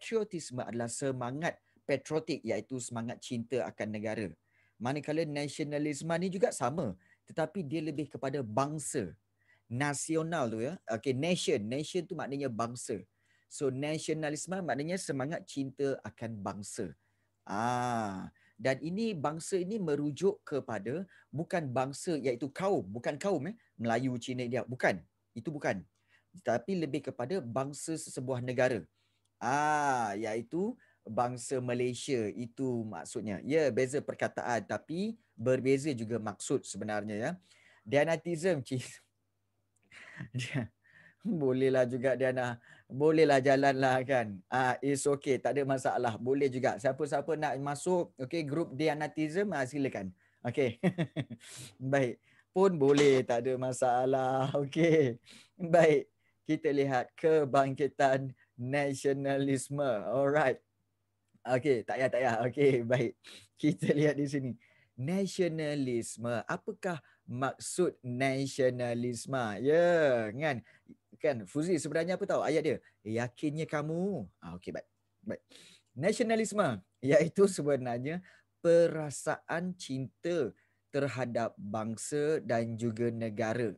patriotisme adalah semangat patriotik iaitu semangat cinta akan negara. Manakala nasionalisme ni juga sama tetapi dia lebih kepada bangsa. Nasional tu ya. Okay, nation. Nation tu maknanya bangsa. So nasionalisme maknanya semangat cinta akan bangsa. Ah, dan ini bangsa ini merujuk kepada bukan bangsa iaitu kaum, bukan kaum eh, Melayu, Cina, India, bukan. Itu bukan. Tapi lebih kepada bangsa sesebuah negara. Ah, iaitu bangsa Malaysia itu maksudnya. Ya, yeah, beza perkataan tapi berbeza juga maksud sebenarnya ya. Dianatism, Bolehlah juga Diana. Bolehlah jalanlah kan. Ah, it's okay. Tak ada masalah. Boleh juga. Siapa-siapa nak masuk okay, grup Dianatism, ah, silakan. Okay. Baik. Pun boleh. Tak ada masalah. Okay. Baik. Kita lihat kebangkitan nationalisme. Alright. Okay, tak payah, tak payah. Okay, baik. Kita lihat di sini. Nationalisme. Apakah maksud nationalisme? Ya, yeah, kan? Kan, Fuzi sebenarnya apa tahu ayat dia? Yakinnya kamu. Ah, okay, baik. baik. Nationalisme iaitu sebenarnya perasaan cinta terhadap bangsa dan juga negara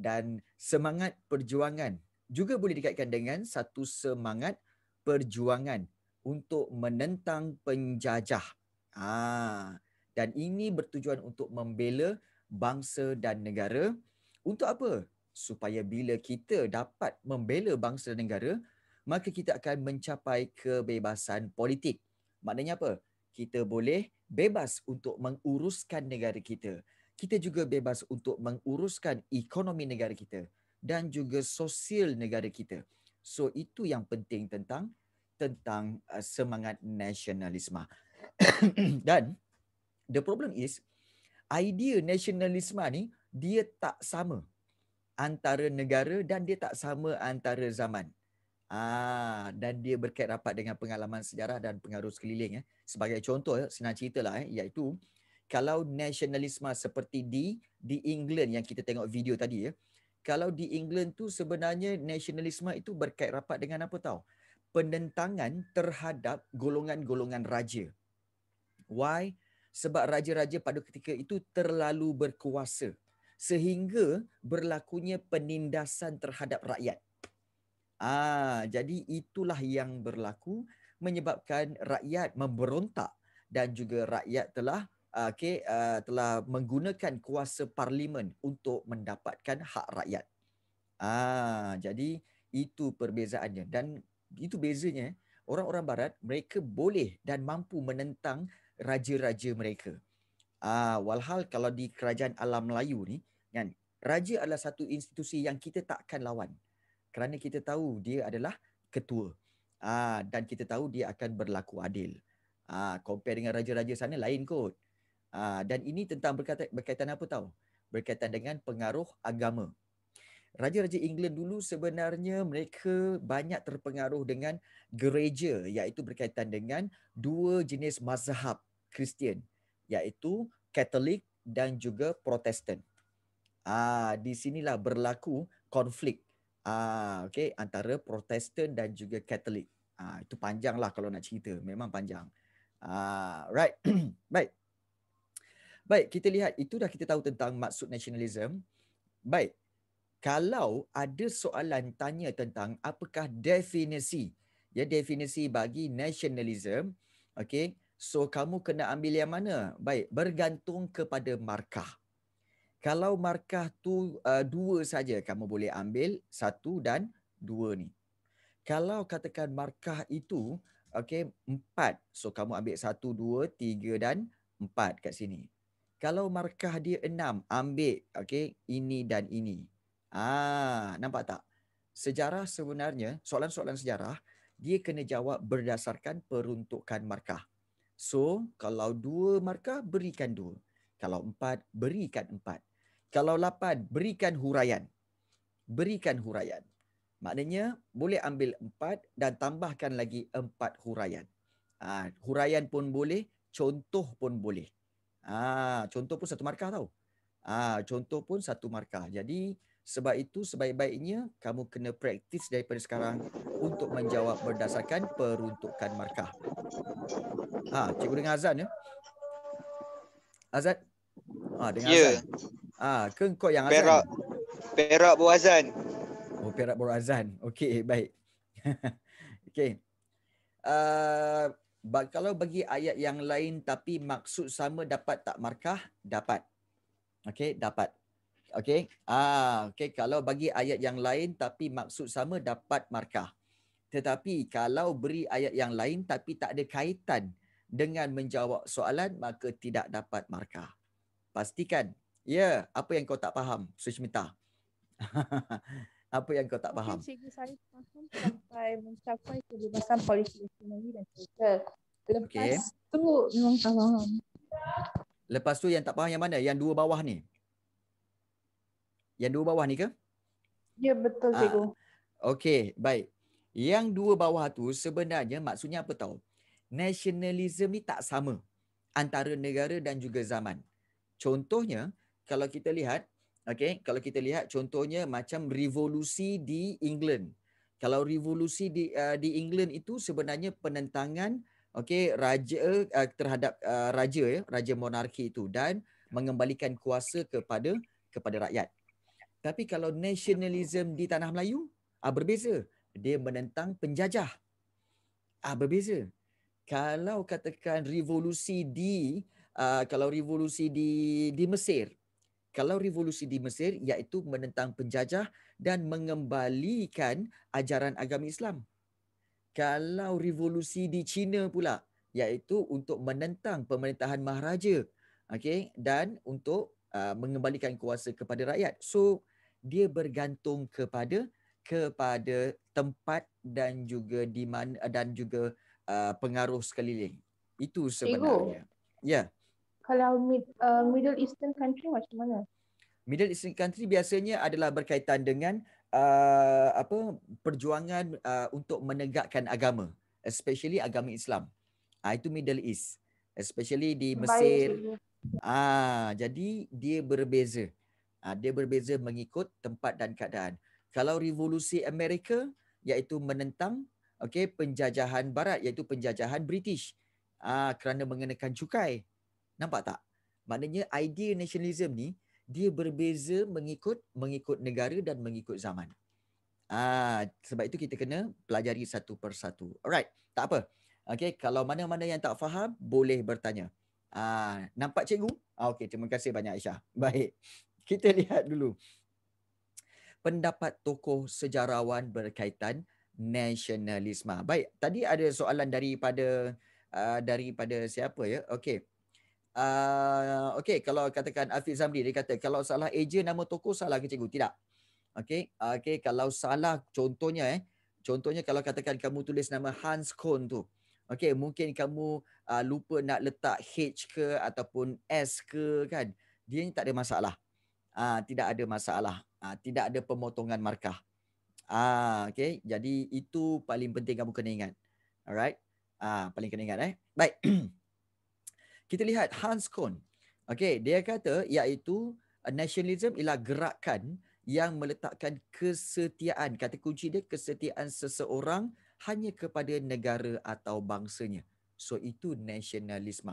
dan semangat perjuangan juga boleh dikaitkan dengan satu semangat perjuangan untuk menentang penjajah. Ah, dan ini bertujuan untuk membela bangsa dan negara. Untuk apa? Supaya bila kita dapat membela bangsa dan negara, maka kita akan mencapai kebebasan politik. Maknanya apa? Kita boleh bebas untuk menguruskan negara kita. Kita juga bebas untuk menguruskan ekonomi negara kita dan juga sosial negara kita. So itu yang penting tentang tentang uh, semangat nasionalisme. dan the problem is idea nasionalisme ni dia tak sama antara negara dan dia tak sama antara zaman. Ah dan dia berkait rapat dengan pengalaman sejarah dan pengaruh sekeliling eh. Sebagai contoh eh, senang ceritalah eh iaitu kalau nasionalisme seperti di di England yang kita tengok video tadi ya. Eh, kalau di England tu sebenarnya nasionalisme itu berkait rapat dengan apa tahu? Penentangan terhadap golongan-golongan raja. Why? Sebab raja-raja pada ketika itu terlalu berkuasa sehingga berlakunya penindasan terhadap rakyat. Ah, jadi itulah yang berlaku menyebabkan rakyat memberontak dan juga rakyat telah Ah, okay, uh, telah menggunakan kuasa parlimen untuk mendapatkan hak rakyat. Ah, jadi itu perbezaannya dan itu bezanya orang-orang barat mereka boleh dan mampu menentang raja-raja mereka. Ah, walhal kalau di kerajaan alam Melayu ni kan raja adalah satu institusi yang kita takkan lawan. Kerana kita tahu dia adalah ketua. Ah, dan kita tahu dia akan berlaku adil. Ah, compare dengan raja-raja sana lain kot. Ah, dan ini tentang berkaitan, berkaitan apa tahu? Berkaitan dengan pengaruh agama. Raja-raja England dulu sebenarnya mereka banyak terpengaruh dengan gereja iaitu berkaitan dengan dua jenis mazhab Kristian iaitu Katolik dan juga Protestan. Ah di sinilah berlaku konflik ah okey antara Protestan dan juga Katolik. Ah itu panjanglah kalau nak cerita, memang panjang. Ah right. Baik. Baik, kita lihat itu dah kita tahu tentang maksud nasionalism. Baik, kalau ada soalan tanya tentang apakah definisi ya definisi bagi nasionalism, okay? So kamu kena ambil yang mana? Baik, bergantung kepada markah. Kalau markah tu uh, dua saja, kamu boleh ambil satu dan dua ni. Kalau katakan markah itu okay empat, so kamu ambil satu, dua, tiga dan empat kat sini kalau markah dia enam, ambil okay, ini dan ini. Ah, nampak tak? Sejarah sebenarnya, soalan-soalan sejarah, dia kena jawab berdasarkan peruntukan markah. So, kalau dua markah, berikan dua. Kalau empat, berikan empat. Kalau lapan, berikan huraian. Berikan huraian. Maknanya, boleh ambil empat dan tambahkan lagi empat huraian. Ha, huraian pun boleh, contoh pun boleh. Ah, contoh pun satu markah tau. Ah, contoh pun satu markah. Jadi sebab itu sebaik-baiknya kamu kena praktis daripada sekarang untuk menjawab berdasarkan peruntukan markah. Ha, ah, cikgu dengar azan ya. Azan. Ah, ha, dengar yeah. azan. Ah, ke kau yang azan. Perak. Perak buat azan. Oh, perak buat azan. Okey, baik. Okey. Uh, kalau bagi ayat yang lain tapi maksud sama dapat tak markah? Dapat. Okay, dapat. Okay. Ah, okay. Kalau bagi ayat yang lain tapi maksud sama dapat markah. Tetapi kalau beri ayat yang lain tapi tak ada kaitan dengan menjawab soalan maka tidak dapat markah. Pastikan. Ya, yeah, apa yang kau tak faham? Sushmita. apa yang kau tak faham? Cikgu saya faham sampai mencapai kebebasan politik ekonomi dan sosial. Lepas okay. tu memang tak faham. Lepas tu yang tak faham yang mana? Yang dua bawah ni? Yang dua bawah ni ke? Ya betul ah. cikgu. Okey, baik. Yang dua bawah tu sebenarnya maksudnya apa tau? Nasionalisme ni tak sama antara negara dan juga zaman. Contohnya, kalau kita lihat Okay, kalau kita lihat contohnya macam revolusi di England. Kalau revolusi di uh, di England itu sebenarnya penentangan okay raja uh, terhadap uh, raja ya, raja monarki itu dan mengembalikan kuasa kepada kepada rakyat. Tapi kalau nationalism di tanah Melayu ah uh, berbeza. Dia menentang penjajah. Ah uh, berbeza. Kalau katakan revolusi di uh, kalau revolusi di di Mesir kalau revolusi di Mesir iaitu menentang penjajah dan mengembalikan ajaran agama Islam. Kalau revolusi di China pula iaitu untuk menentang pemerintahan maharaja okay, dan untuk uh, mengembalikan kuasa kepada rakyat. So dia bergantung kepada kepada tempat dan juga di mana dan juga uh, pengaruh sekeliling. Itu sebenarnya. Ya. Yeah kalau mid, uh, Middle Eastern country macam mana? Middle Eastern country biasanya adalah berkaitan dengan uh, apa perjuangan uh, untuk menegakkan agama, especially agama Islam. Uh, itu Middle East, especially di Mesir. Ah, uh, jadi dia berbeza. Uh, dia berbeza mengikut tempat dan keadaan. Kalau revolusi Amerika iaitu menentang okey penjajahan barat iaitu penjajahan British. Ah uh, kerana mengenakan cukai Nampak tak? Maknanya idea nationalism ni dia berbeza mengikut mengikut negara dan mengikut zaman. Ah sebab itu kita kena pelajari satu persatu. Alright, tak apa. Okay, kalau mana-mana yang tak faham boleh bertanya. Ah nampak cikgu? Ah, okay, terima kasih banyak Aisyah. Baik. Kita lihat dulu. Pendapat tokoh sejarawan berkaitan nasionalisme. Baik, tadi ada soalan daripada uh, daripada siapa ya? Okey uh, ah, okey kalau katakan Afiq Zamri dia kata kalau salah eja nama toko salah ke cikgu tidak Okay, ah, okay kalau salah contohnya eh contohnya kalau katakan kamu tulis nama Hans Kohn tu okey mungkin kamu uh, lupa nak letak h ke ataupun s ke kan dia ni tak ada masalah uh, tidak ada masalah uh, tidak ada pemotongan markah Ah, okay. Jadi itu paling penting kamu kena ingat. Alright. Ah, paling kena ingat eh. Baik. Kita lihat Hans Kohn. Okay, dia kata iaitu uh, nationalism ialah gerakan yang meletakkan kesetiaan, kata kunci dia kesetiaan seseorang hanya kepada negara atau bangsanya. So itu nasionalisme.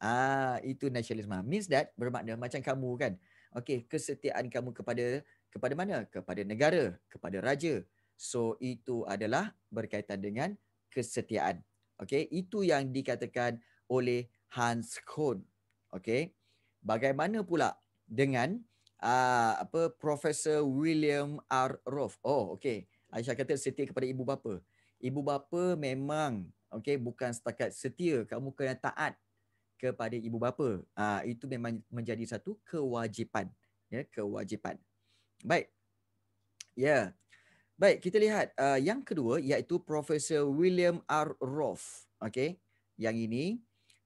Ah, itu nasionalisme. Means that bermakna macam kamu kan. Okay, kesetiaan kamu kepada kepada mana? Kepada negara, kepada raja. So itu adalah berkaitan dengan kesetiaan. Okay, itu yang dikatakan oleh Hans Kohn. okay. Bagaimana pula dengan uh, apa Profesor William R. Roth? Oh, okay. Aisyah kata setia kepada ibu bapa. Ibu bapa memang okay, bukan setakat setia, kamu kena taat kepada ibu bapa. Uh, itu memang menjadi satu kewajipan. Ya, yeah, kewajipan. Baik. Ya. Yeah. Baik, kita lihat uh, yang kedua iaitu Profesor William R. Roth. okay. Yang ini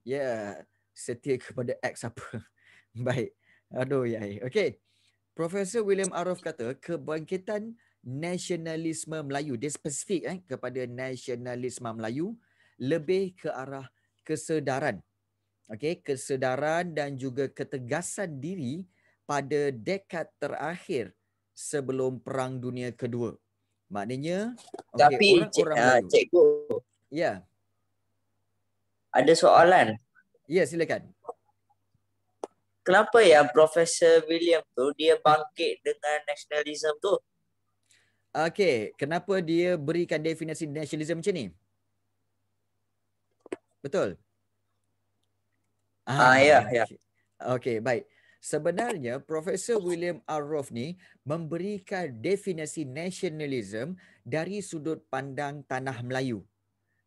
yeah, setia kepada X apa. Baik. Aduh, ya. Okay. Profesor William Arif kata, kebangkitan nasionalisme Melayu, dia spesifik eh, kepada nasionalisme Melayu, lebih ke arah kesedaran. Okay, kesedaran dan juga ketegasan diri pada dekad terakhir sebelum Perang Dunia Kedua. Maknanya, okay, Tapi, orang-orang cik, ah, Cikgu, ya. Yeah ada soalan. Ya, silakan. Kenapa ya Profesor William tu dia bangkit dengan nasionalisme tu? Okey, kenapa dia berikan definisi nasionalisme macam ni? Betul. Ah, ah ya, ya. Okey, baik. Sebenarnya Profesor William Arrof ni memberikan definisi nasionalisme dari sudut pandang tanah Melayu.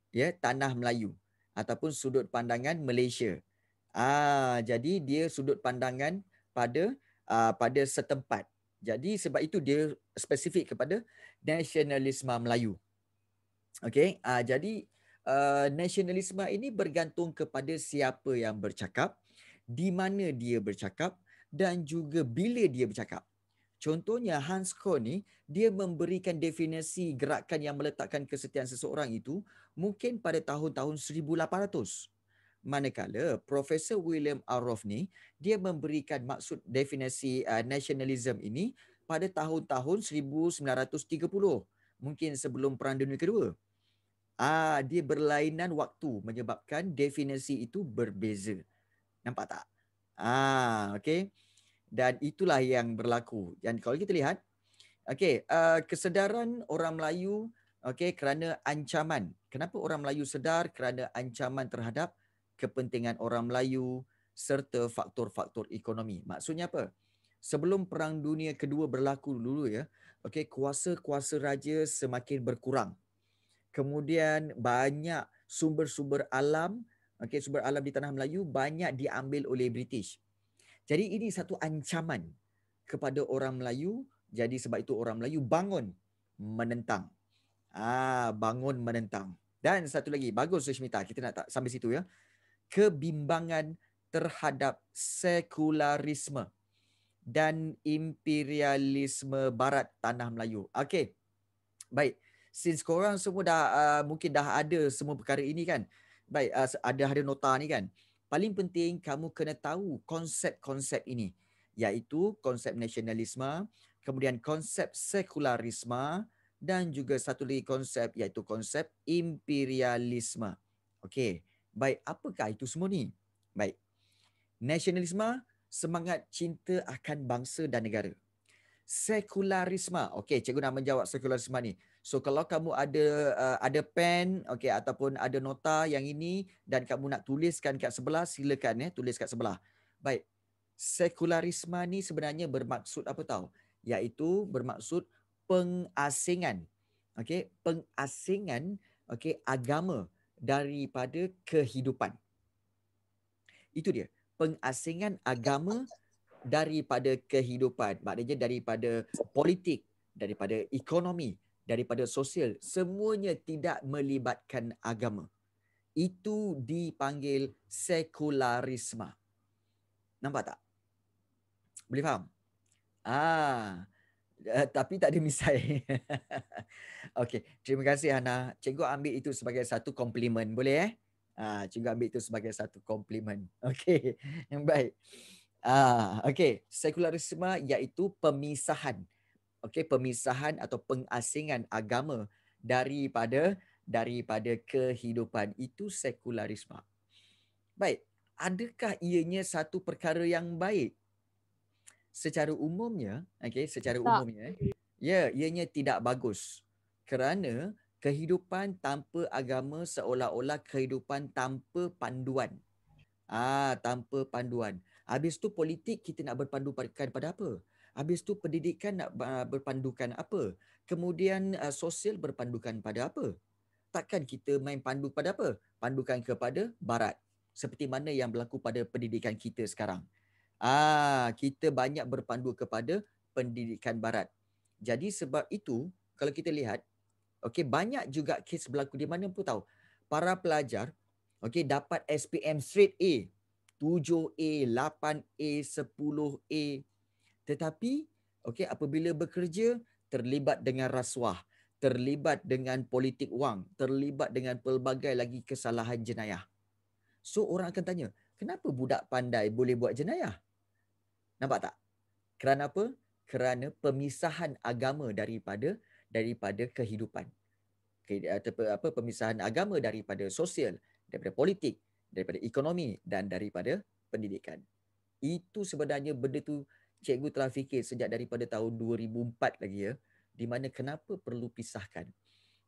Ya, tanah Melayu ataupun sudut pandangan Malaysia. Ah jadi dia sudut pandangan pada uh, pada setempat. Jadi sebab itu dia spesifik kepada nasionalisme Melayu. Okey, ah jadi uh, nasionalisme ini bergantung kepada siapa yang bercakap, di mana dia bercakap dan juga bila dia bercakap. Contohnya Hans Kohn ni dia memberikan definisi gerakan yang meletakkan kesetiaan seseorang itu mungkin pada tahun-tahun 1800. Manakala Profesor William Arrow ni dia memberikan maksud definisi uh, nationalism ini pada tahun-tahun 1930, mungkin sebelum Perang Dunia Kedua. Ah dia berlainan waktu menyebabkan definisi itu berbeza. Nampak tak? Ah okay dan itulah yang berlaku. Dan kalau kita lihat, okay, uh, kesedaran orang Melayu okay, kerana ancaman. Kenapa orang Melayu sedar? Kerana ancaman terhadap kepentingan orang Melayu serta faktor-faktor ekonomi. Maksudnya apa? Sebelum Perang Dunia Kedua berlaku dulu ya, okay, kuasa-kuasa raja semakin berkurang. Kemudian banyak sumber-sumber alam, okay, sumber alam di tanah Melayu banyak diambil oleh British. Jadi ini satu ancaman kepada orang Melayu. Jadi sebab itu orang Melayu bangun menentang. Ah, bangun menentang. Dan satu lagi, bagus Sushmita, kita nak tak sampai situ ya. Kebimbangan terhadap sekularisme dan imperialisme barat tanah Melayu. Okey. Baik. Since korang semua dah uh, mungkin dah ada semua perkara ini kan. Baik, uh, ada ada nota ni kan paling penting kamu kena tahu konsep-konsep ini iaitu konsep nasionalisme, kemudian konsep sekularisme dan juga satu lagi konsep iaitu konsep imperialisme. Okey, baik apakah itu semua ni? Baik. Nasionalisme semangat cinta akan bangsa dan negara. Sekularisme. Okey, cikgu nak menjawab sekularisme ni. So kalau kamu ada uh, ada pen okey ataupun ada nota yang ini dan kamu nak tuliskan kat sebelah silakan eh tulis kat sebelah. Baik. Sekularisme ni sebenarnya bermaksud apa tahu? Yaitu bermaksud pengasingan. Okey, pengasingan okey agama daripada kehidupan. Itu dia. Pengasingan agama daripada kehidupan. Maknanya daripada politik, daripada ekonomi, daripada sosial semuanya tidak melibatkan agama itu dipanggil sekularisme nampak tak boleh faham ah Uh, tapi tak ada misai. Okey, terima kasih Hana. Cikgu ambil itu sebagai satu komplimen. Boleh eh? Ah, uh, cikgu ambil itu sebagai satu komplimen. Okey. Yang baik. Ah, uh, okey. Sekularisme iaitu pemisahan okey pemisahan atau pengasingan agama daripada daripada kehidupan itu sekularisme. Baik, adakah ianya satu perkara yang baik? Secara umumnya, okey, secara tak. umumnya. Ya, ianya tidak bagus. Kerana kehidupan tanpa agama seolah-olah kehidupan tanpa panduan. Ah, tanpa panduan. Habis tu politik kita nak berpandu pada apa? Habis tu pendidikan nak ah, berpandukan apa? Kemudian ah, sosial berpandukan pada apa? Takkan kita main pandu pada apa? Pandukan kepada barat. Seperti mana yang berlaku pada pendidikan kita sekarang. Ah, kita banyak berpandu kepada pendidikan barat. Jadi sebab itu, kalau kita lihat, okay, banyak juga kes berlaku di mana pun tahu. Para pelajar okay, dapat SPM straight A. 7A, 8A, 10A tetapi okay, apabila bekerja terlibat dengan rasuah terlibat dengan politik wang terlibat dengan pelbagai lagi kesalahan jenayah so orang akan tanya kenapa budak pandai boleh buat jenayah nampak tak kerana apa kerana pemisahan agama daripada daripada kehidupan okay, apa pemisahan agama daripada sosial daripada politik daripada ekonomi dan daripada pendidikan itu sebenarnya benda tu cikgu telah fikir sejak daripada tahun 2004 lagi ya di mana kenapa perlu pisahkan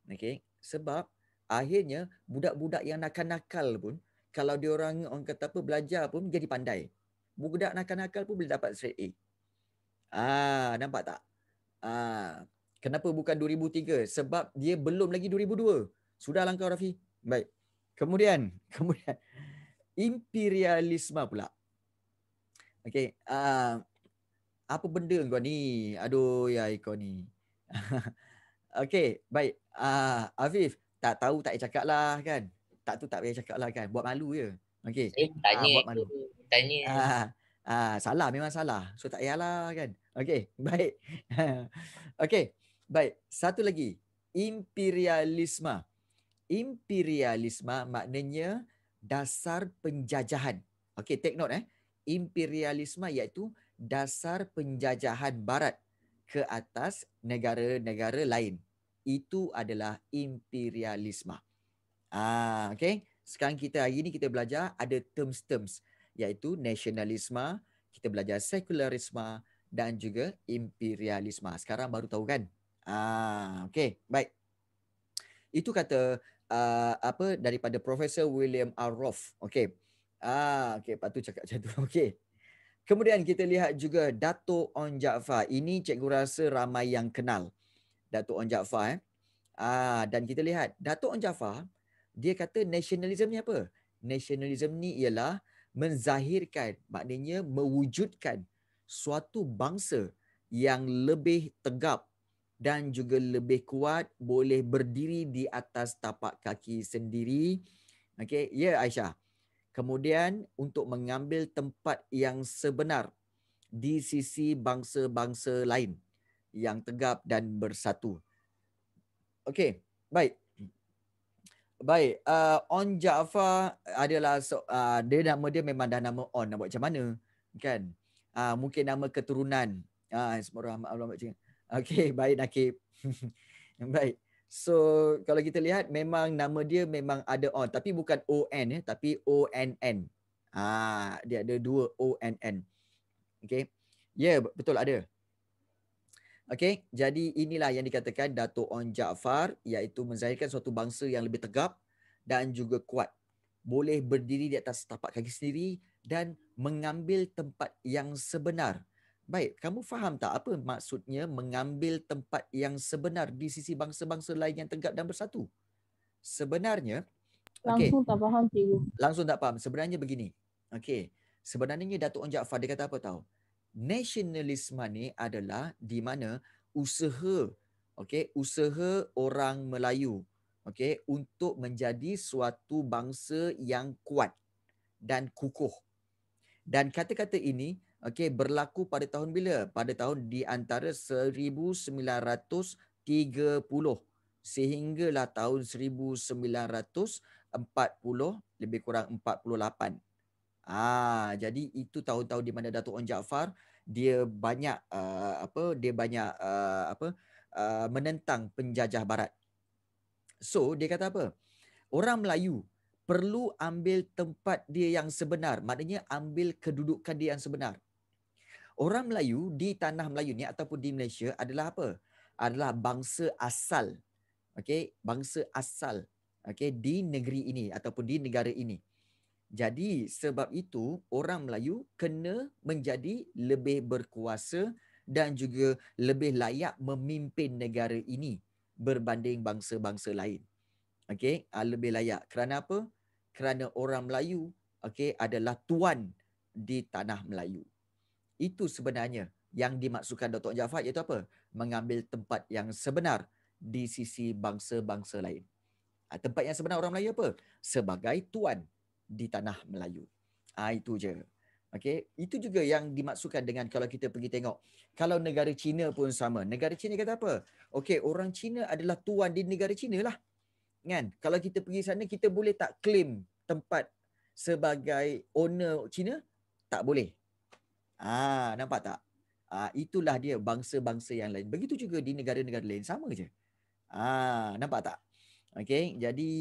okey sebab akhirnya budak-budak yang nakal-nakal pun kalau dia orang orang kata apa belajar pun jadi pandai budak nakal-nakal pun boleh dapat straight A ah nampak tak ah kenapa bukan 2003 sebab dia belum lagi 2002 sudah langkah Rafi baik kemudian kemudian imperialisme pula okey ah apa benda kau ni? Aduh, ya kau ni. okay, baik. Uh, Afif, tak tahu tak payah cakap lah kan? Tak tahu tak payah cakap lah kan? Buat malu je. Okay. Saya tanya. Uh, buat malu. Tanya. Uh, uh, salah, memang salah. So tak payahlah kan? Okay, baik. okay, baik. Satu lagi. Imperialisme. Imperialisme maknanya dasar penjajahan. Okay, take note eh. Imperialisme iaitu dasar penjajahan barat ke atas negara-negara lain. Itu adalah imperialisme. Ah, okay. Sekarang kita hari ini kita belajar ada terms-terms iaitu nasionalisme, kita belajar sekularisme dan juga imperialisme. Sekarang baru tahu kan? Ah, okay. Baik. Itu kata uh, apa daripada Profesor William R. Roth. Okay. Ah, okay. Patut cakap macam tu. Okay. Kemudian kita lihat juga Datuk On Jaafar. Ini cikgu rasa ramai yang kenal Datuk On Jaafar. Eh? Ah, dan kita lihat Datuk On Jaafar, dia kata nasionalisme ni apa? Nasionalisme ni ialah menzahirkan, maknanya mewujudkan suatu bangsa yang lebih tegap dan juga lebih kuat boleh berdiri di atas tapak kaki sendiri. okay? ya yeah, Aisyah. Kemudian untuk mengambil tempat yang sebenar di sisi bangsa-bangsa lain yang tegap dan bersatu. Okey, baik. Baik, uh, On Jaafar adalah so, uh, dia nama dia memang dah nama On. Nak buat macam mana? Kan? Uh, mungkin nama keturunan. Ah, uh, Ismail Allah Okey, baik Nakib. baik. So kalau kita lihat memang nama dia memang ada on tapi bukan ON ya eh. tapi ONN. Ah dia ada dua ONN. Okey. Ya yeah, betul ada. Okey, jadi inilah yang dikatakan Dato On Jaafar iaitu menzahirkan suatu bangsa yang lebih tegap dan juga kuat. Boleh berdiri di atas tapak kaki sendiri dan mengambil tempat yang sebenar. Baik, kamu faham tak apa maksudnya mengambil tempat yang sebenar di sisi bangsa-bangsa lain yang tegak dan bersatu? Sebenarnya, langsung okay. tak faham cikgu. Langsung tak faham. Sebenarnya begini. Okey. Sebenarnya Datuk Onjak Jaafar kata apa tahu? Nasionalisme ni adalah di mana usaha okey, usaha orang Melayu okey untuk menjadi suatu bangsa yang kuat dan kukuh. Dan kata-kata ini okey berlaku pada tahun bila pada tahun di antara 1930 sehinggalah tahun 1940 lebih kurang 48 ah jadi itu tahun-tahun di mana Datuk On Jaafar dia banyak uh, apa dia banyak uh, apa uh, menentang penjajah barat so dia kata apa orang Melayu perlu ambil tempat dia yang sebenar maknanya ambil kedudukan dia yang sebenar orang Melayu di tanah Melayu ni ataupun di Malaysia adalah apa? Adalah bangsa asal. Okey, bangsa asal. Okey, di negeri ini ataupun di negara ini. Jadi sebab itu orang Melayu kena menjadi lebih berkuasa dan juga lebih layak memimpin negara ini berbanding bangsa-bangsa lain. Okey, ah, lebih layak. Kerana apa? Kerana orang Melayu okey adalah tuan di tanah Melayu. Itu sebenarnya yang dimaksudkan Dr. Jafar iaitu apa? Mengambil tempat yang sebenar di sisi bangsa-bangsa lain. Ah, tempat yang sebenar orang Melayu apa? Sebagai tuan di tanah Melayu. Ah itu je. Okay. itu juga yang dimaksudkan dengan kalau kita pergi tengok kalau negara China pun sama. Negara China kata apa? Okay. orang China adalah tuan di negara China lah. Kan? Kalau kita pergi sana kita boleh tak claim tempat sebagai owner China? Tak boleh. Ah, nampak tak? Ah, itulah dia bangsa-bangsa yang lain. Begitu juga di negara-negara lain sama je. Ah, nampak tak? Okey, jadi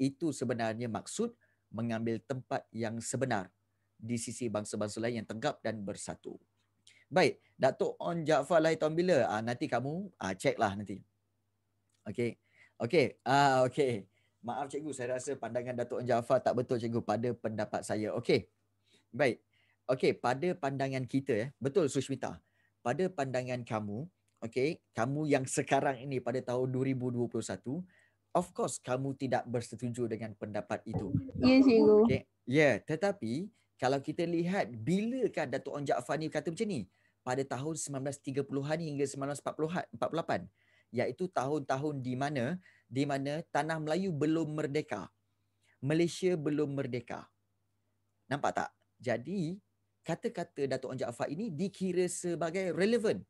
itu sebenarnya maksud mengambil tempat yang sebenar di sisi bangsa-bangsa lain yang tegap dan bersatu. Baik, Datuk On Jaafar lahir tahun bila? Ah, nanti kamu ah, ceklah nanti. Okey. Okey. Ah, okey. Maaf cikgu, saya rasa pandangan Datuk On Jaafar tak betul cikgu pada pendapat saya. Okey. Baik. Okey, pada pandangan kita, eh, betul Sushmita, pada pandangan kamu, okey, kamu yang sekarang ini pada tahun 2021, of course kamu tidak bersetuju dengan pendapat itu. Ya, yes, cikgu. Okay. Ya, yeah, tetapi kalau kita lihat bilakah Datuk Onja Afani kata macam ni? Pada tahun 1930-an hingga 1948, iaitu tahun-tahun di mana di mana tanah Melayu belum merdeka. Malaysia belum merdeka. Nampak tak? Jadi, kata-kata Datuk Anjar Afad ini dikira sebagai relevan,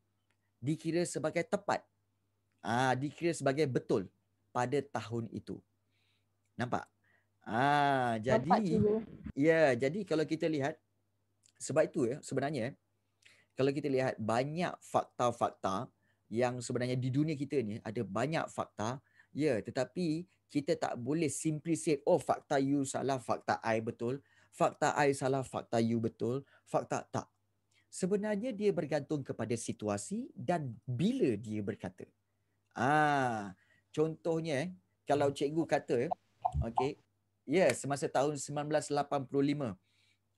dikira sebagai tepat, ah dikira sebagai betul pada tahun itu. Nampak? Ah Nampak jadi juga. ya, jadi kalau kita lihat sebab itu ya sebenarnya kalau kita lihat banyak fakta-fakta yang sebenarnya di dunia kita ni ada banyak fakta ya tetapi kita tak boleh simply say oh fakta you salah fakta i betul fakta I salah, fakta you betul, fakta tak. Sebenarnya dia bergantung kepada situasi dan bila dia berkata. Ah, contohnya eh, kalau hmm. cikgu kata, okey, ya semasa tahun 1985.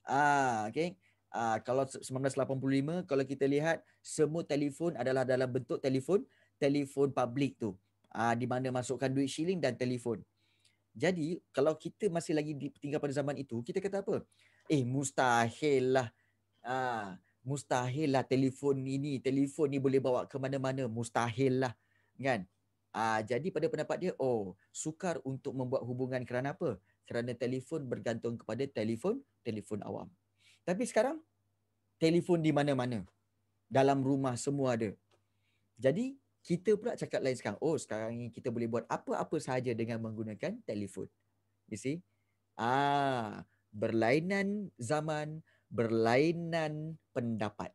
Ah, okey. Ah, kalau 1985 kalau kita lihat semua telefon adalah dalam bentuk telefon telefon publik tu. Ah, di mana masukkan duit shilling dan telefon. Jadi kalau kita masih lagi tinggal pada zaman itu, kita kata apa? Eh mustahil lah. Ah, mustahil lah telefon ini, telefon ni boleh bawa ke mana-mana, mustahil lah. Kan? Ah, jadi pada pendapat dia, oh, sukar untuk membuat hubungan kerana apa? Kerana telefon bergantung kepada telefon telefon awam. Tapi sekarang telefon di mana-mana. Dalam rumah semua ada. Jadi kita pula cakap lain sekarang. Oh, sekarang ni kita boleh buat apa-apa sahaja dengan menggunakan telefon. You see? Ah, berlainan zaman, berlainan pendapat.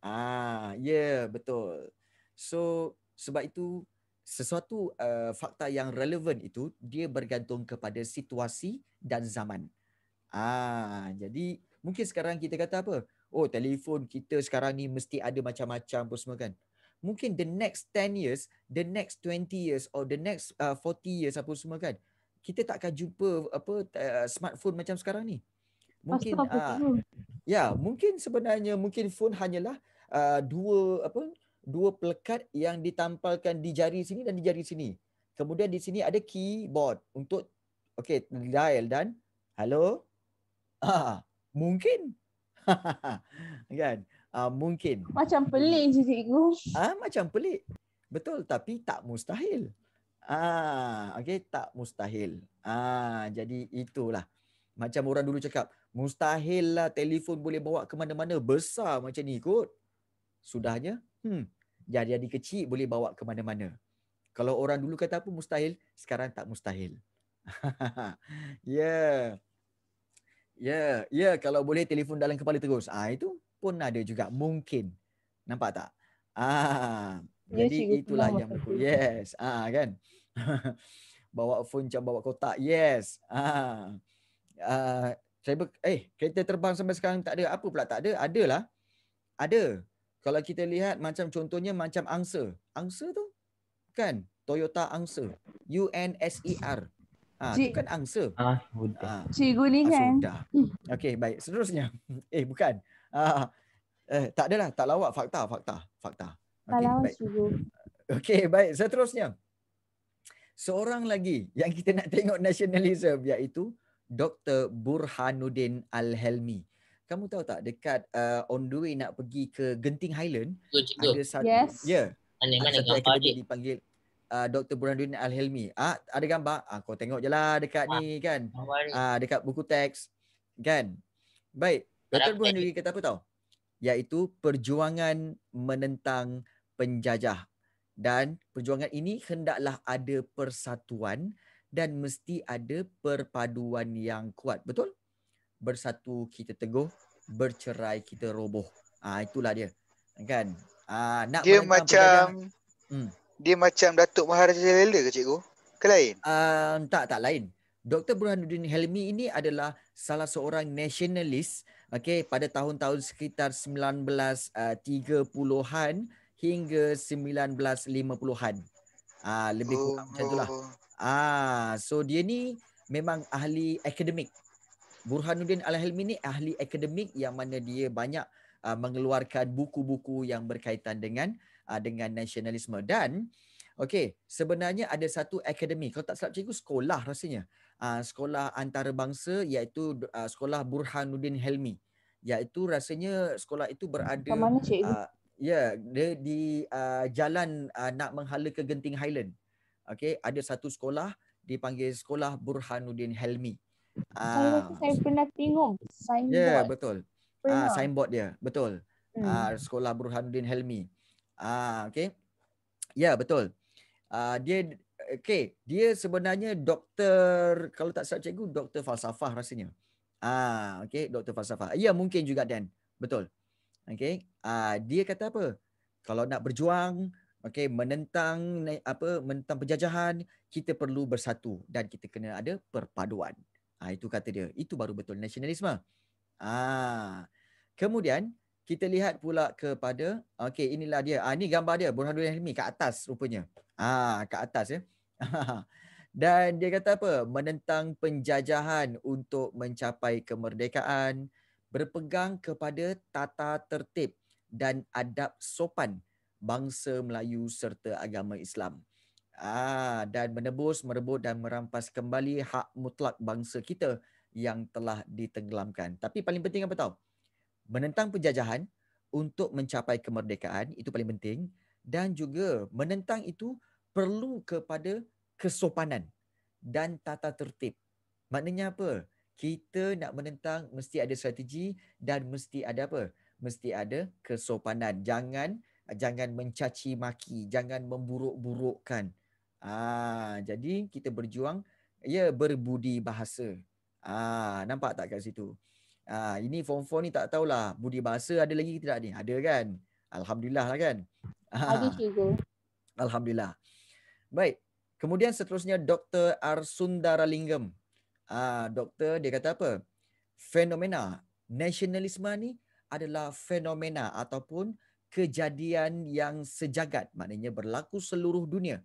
Ah, yeah, betul. So, sebab itu sesuatu uh, fakta yang relevan itu dia bergantung kepada situasi dan zaman. Ah, jadi mungkin sekarang kita kata apa? Oh, telefon kita sekarang ni mesti ada macam-macam pun semua kan mungkin the next 10 years, the next 20 years or the next uh, 40 years apa semua kan. Kita tak akan jumpa apa uh, smartphone macam sekarang ni. Mungkin uh, ya, yeah, mungkin sebenarnya mungkin phone hanyalah uh, dua apa dua pelekat yang ditampalkan di jari sini dan di jari sini. Kemudian di sini ada keyboard untuk okey dial dan hello. Ah, mungkin. kan uh, mungkin. Macam pelik je cikgu. Ah ha, macam pelik. Betul tapi tak mustahil. Ah ha, okey tak mustahil. Ah ha, jadi itulah. Macam orang dulu cakap, mustahil lah telefon boleh bawa ke mana-mana besar macam ni kot. Sudahnya, hmm, jadi adik kecil boleh bawa ke mana-mana. Kalau orang dulu kata apa mustahil, sekarang tak mustahil. Ya. Ya, yeah kalau boleh telefon dalam kepala terus. Ah itu pun ada juga mungkin. Nampak tak? Ah, ya, jadi cikgu itulah cikgu. yang betul. Yes. Ah kan. bawa fon macam bawa kotak. Yes. Ah. Ah, saya ber- eh kereta terbang sampai sekarang tak ada. Apa pula tak ada? Adalah. Ada. Kalau kita lihat macam contohnya macam angsa. Angsa tu kan Toyota Angsa. U N S E R. Ah, Cik... kan angsa. Ah, sudah. Ah, Cikgu ni ah, kan. Sudah. Hmm. Okey, baik. Seterusnya. eh, bukan. Ah, eh, tak adalah, tak lawak fakta, fakta, fakta. Okay, Okey, baik. Seterusnya. Seorang lagi yang kita nak tengok nasionalisme iaitu Dr. Burhanuddin Al-Helmi. Kamu tahu tak dekat uh, on the way nak pergi ke Genting Highland Tujuh. ada ya. ah, satu yes. yeah. Mana mana gambar dia dipanggil uh, eh, Dr. Burhanuddin Al-Helmi. Ah ada gambar? Ah kau tengok jelah dekat ah. ni kan. Ah dekat buku teks kan. Baik. Dr. Bruhan Nuri kata apa tahu, Iaitu perjuangan menentang penjajah. Dan perjuangan ini hendaklah ada persatuan dan mesti ada perpaduan yang kuat. Betul? Bersatu kita teguh, bercerai kita roboh. Ah ha, itulah dia. Kan? Ah ha, nak dia macam hmm. dia macam Datuk Maharaja Lela ke cikgu? Ke lain? Uh, tak tak lain. Dr. Burhanuddin Helmi ini adalah salah seorang nasionalis okey pada tahun-tahun sekitar 1930-an eh, hingga 1950-an. Ah lebih kurang lah. oh. macam itulah. Ah so dia ni memang ahli akademik. Burhanuddin Al-Hilmi ni ahli akademik yang mana dia banyak ah, mengeluarkan buku-buku yang berkaitan dengan ah, dengan nasionalisme dan Okey, sebenarnya ada satu akademi. Kalau tak salah cikgu, sekolah rasanya. Uh, sekolah antarabangsa iaitu uh, sekolah Burhanuddin Helmi. Iaitu rasanya sekolah itu berada... Di mana cikgu? Uh, ya, yeah, di uh, jalan uh, nak menghala ke Genting Highland. Okey, ada satu sekolah dipanggil Sekolah Burhanuddin Helmi. Saya, uh, saya pernah tengok signboard. Ya, yeah, betul. Uh, signboard dia, betul. Hmm. Uh, sekolah Burhanuddin Helmi. Uh, okay. Ya, yeah, betul uh, dia okey dia sebenarnya doktor kalau tak salah cikgu doktor falsafah rasanya ah uh, okey doktor falsafah ya mungkin juga dan betul okey uh, ah, dia kata apa kalau nak berjuang okey menentang apa menentang penjajahan kita perlu bersatu dan kita kena ada perpaduan ah uh, itu kata dia itu baru betul nasionalisme ah uh, kemudian kita lihat pula kepada okey inilah dia ah ni gambar dia Burhanuddin Helmi kat atas rupanya ah kat atas ya dan dia kata apa menentang penjajahan untuk mencapai kemerdekaan berpegang kepada tata tertib dan adab sopan bangsa Melayu serta agama Islam ah dan menebus merebut dan merampas kembali hak mutlak bangsa kita yang telah ditenggelamkan tapi paling penting apa tahu menentang penjajahan untuk mencapai kemerdekaan itu paling penting dan juga menentang itu perlu kepada kesopanan dan tata tertib. Maknanya apa? Kita nak menentang mesti ada strategi dan mesti ada apa? Mesti ada kesopanan. Jangan jangan mencaci maki, jangan memburuk-burukkan. Ah, jadi kita berjuang ya berbudi bahasa. Ah, nampak tak kat situ? Ha, ini form 4 ni tak tahulah budi bahasa ada lagi ke tidak ni? Ada kan? Alhamdulillah lah kan? Ha. Alhamdulillah. Baik. Kemudian seterusnya Dr. Arsundara Lingam. Ah, ha, Doktor dia kata apa? Fenomena nasionalisme ni adalah fenomena ataupun kejadian yang sejagat maknanya berlaku seluruh dunia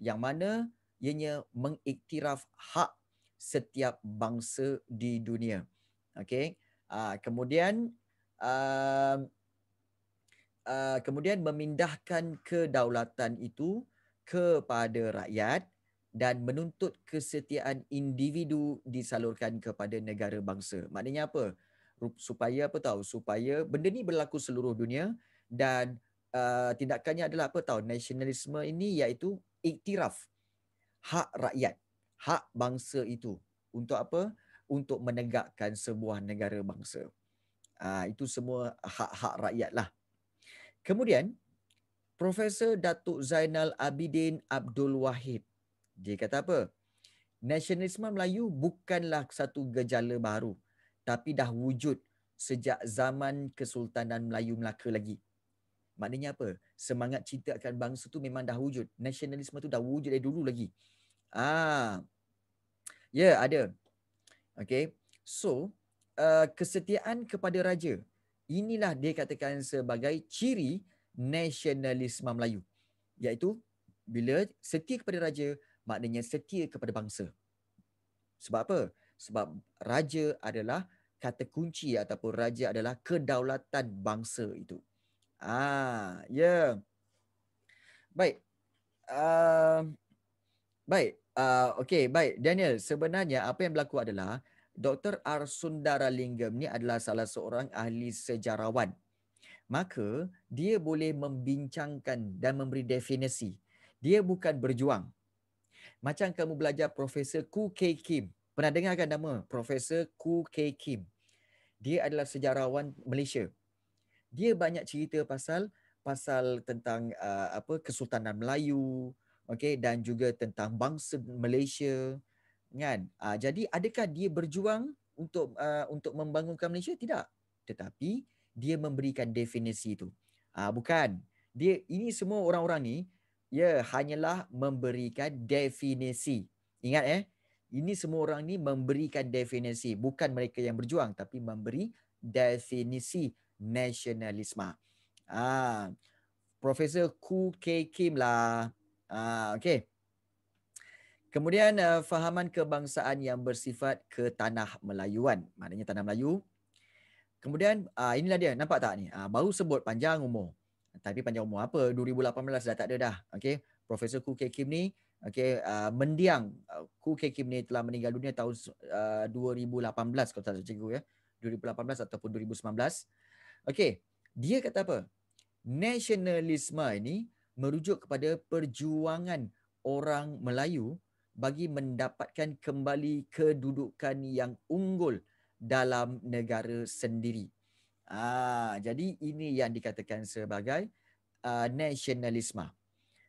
yang mana ianya mengiktiraf hak setiap bangsa di dunia. Okey. Uh, kemudian uh, uh, kemudian memindahkan kedaulatan itu kepada rakyat dan menuntut kesetiaan individu disalurkan kepada negara bangsa. Maknanya apa? Supaya apa tahu? Supaya benda ni berlaku seluruh dunia dan uh, tindakannya adalah apa tahu? Nasionalisme ini iaitu iktiraf hak rakyat, hak bangsa itu. Untuk apa? untuk menegakkan sebuah negara bangsa. Uh, itu semua hak-hak rakyat lah. Kemudian, Profesor Datuk Zainal Abidin Abdul Wahid. Dia kata apa? Nasionalisme Melayu bukanlah satu gejala baru. Tapi dah wujud sejak zaman Kesultanan Melayu Melaka lagi. Maknanya apa? Semangat cinta akan bangsa tu memang dah wujud. Nasionalisme tu dah wujud dari dulu lagi. Ah. Ya, yeah, ada. Okay. So, uh, kesetiaan kepada raja. Inilah dia katakan sebagai ciri nasionalisme Melayu. Iaitu, bila setia kepada raja, maknanya setia kepada bangsa. Sebab apa? Sebab raja adalah kata kunci ataupun raja adalah kedaulatan bangsa itu. Ah, ya. Yeah. Baik. Uh, Baik, uh, okay, baik. Daniel, sebenarnya apa yang berlaku adalah Dr. R. Sundara Lingam ni adalah salah seorang ahli sejarawan. Maka dia boleh membincangkan dan memberi definisi. Dia bukan berjuang. Macam kamu belajar Profesor Ku K. Kim. Pernah dengarkan nama Profesor Ku K. Kim? Dia adalah sejarawan Malaysia. Dia banyak cerita pasal pasal tentang uh, apa Kesultanan Melayu, okey dan juga tentang bangsa Malaysia kan uh, jadi adakah dia berjuang untuk uh, untuk membangunkan Malaysia tidak tetapi dia memberikan definisi itu uh, ah, bukan dia ini semua orang-orang ni ya hanyalah memberikan definisi ingat eh ini semua orang ni memberikan definisi bukan mereka yang berjuang tapi memberi definisi nasionalisme ah uh, profesor Ku K Kim lah Ah, okay. Kemudian uh, fahaman kebangsaan yang bersifat ke tanah Melayuan. Maknanya tanah Melayu. Kemudian uh, inilah dia. Nampak tak ni? Uh, baru sebut panjang umur. Tapi panjang umur apa? 2018 dah tak ada dah. Okay. Profesor Ku Kee Kim ni okay, uh, mendiang. Ku Kee Kim ni telah meninggal dunia tahun uh, 2018 kalau tak salah cikgu ya. 2018 ataupun 2019. Okay. Dia kata apa? Nasionalisme ini merujuk kepada perjuangan orang Melayu bagi mendapatkan kembali kedudukan yang unggul dalam negara sendiri. Ah, jadi ini yang dikatakan sebagai uh, nasionalisme.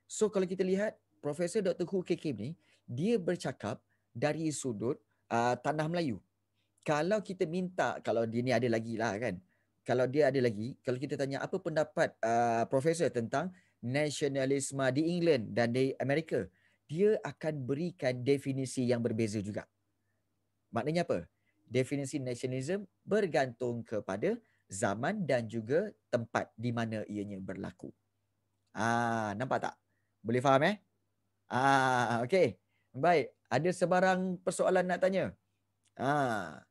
So kalau kita lihat Profesor Dr. Hu Kim ni, dia bercakap dari sudut uh, tanah Melayu. Kalau kita minta, kalau dia ni ada lagi lah kan, kalau dia ada lagi, kalau kita tanya apa pendapat uh, Profesor tentang nasionalisme di England dan di Amerika, dia akan berikan definisi yang berbeza juga. Maknanya apa? Definisi nasionalisme bergantung kepada zaman dan juga tempat di mana ianya berlaku. Ah, nampak tak? Boleh faham eh? Ah, okey. Baik, ada sebarang persoalan nak tanya? Ah,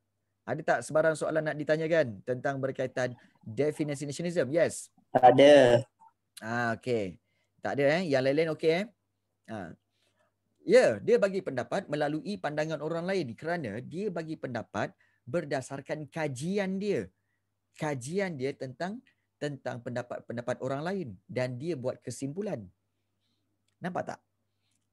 ada tak sebarang soalan nak ditanyakan tentang berkaitan definisi nasionalisme? Yes. Tak ada. Ah okey. Tak ada eh yang lain-lain okey eh. Ah. Ya, yeah, dia bagi pendapat melalui pandangan orang lain kerana dia bagi pendapat berdasarkan kajian dia. Kajian dia tentang tentang pendapat-pendapat orang lain dan dia buat kesimpulan. Nampak tak?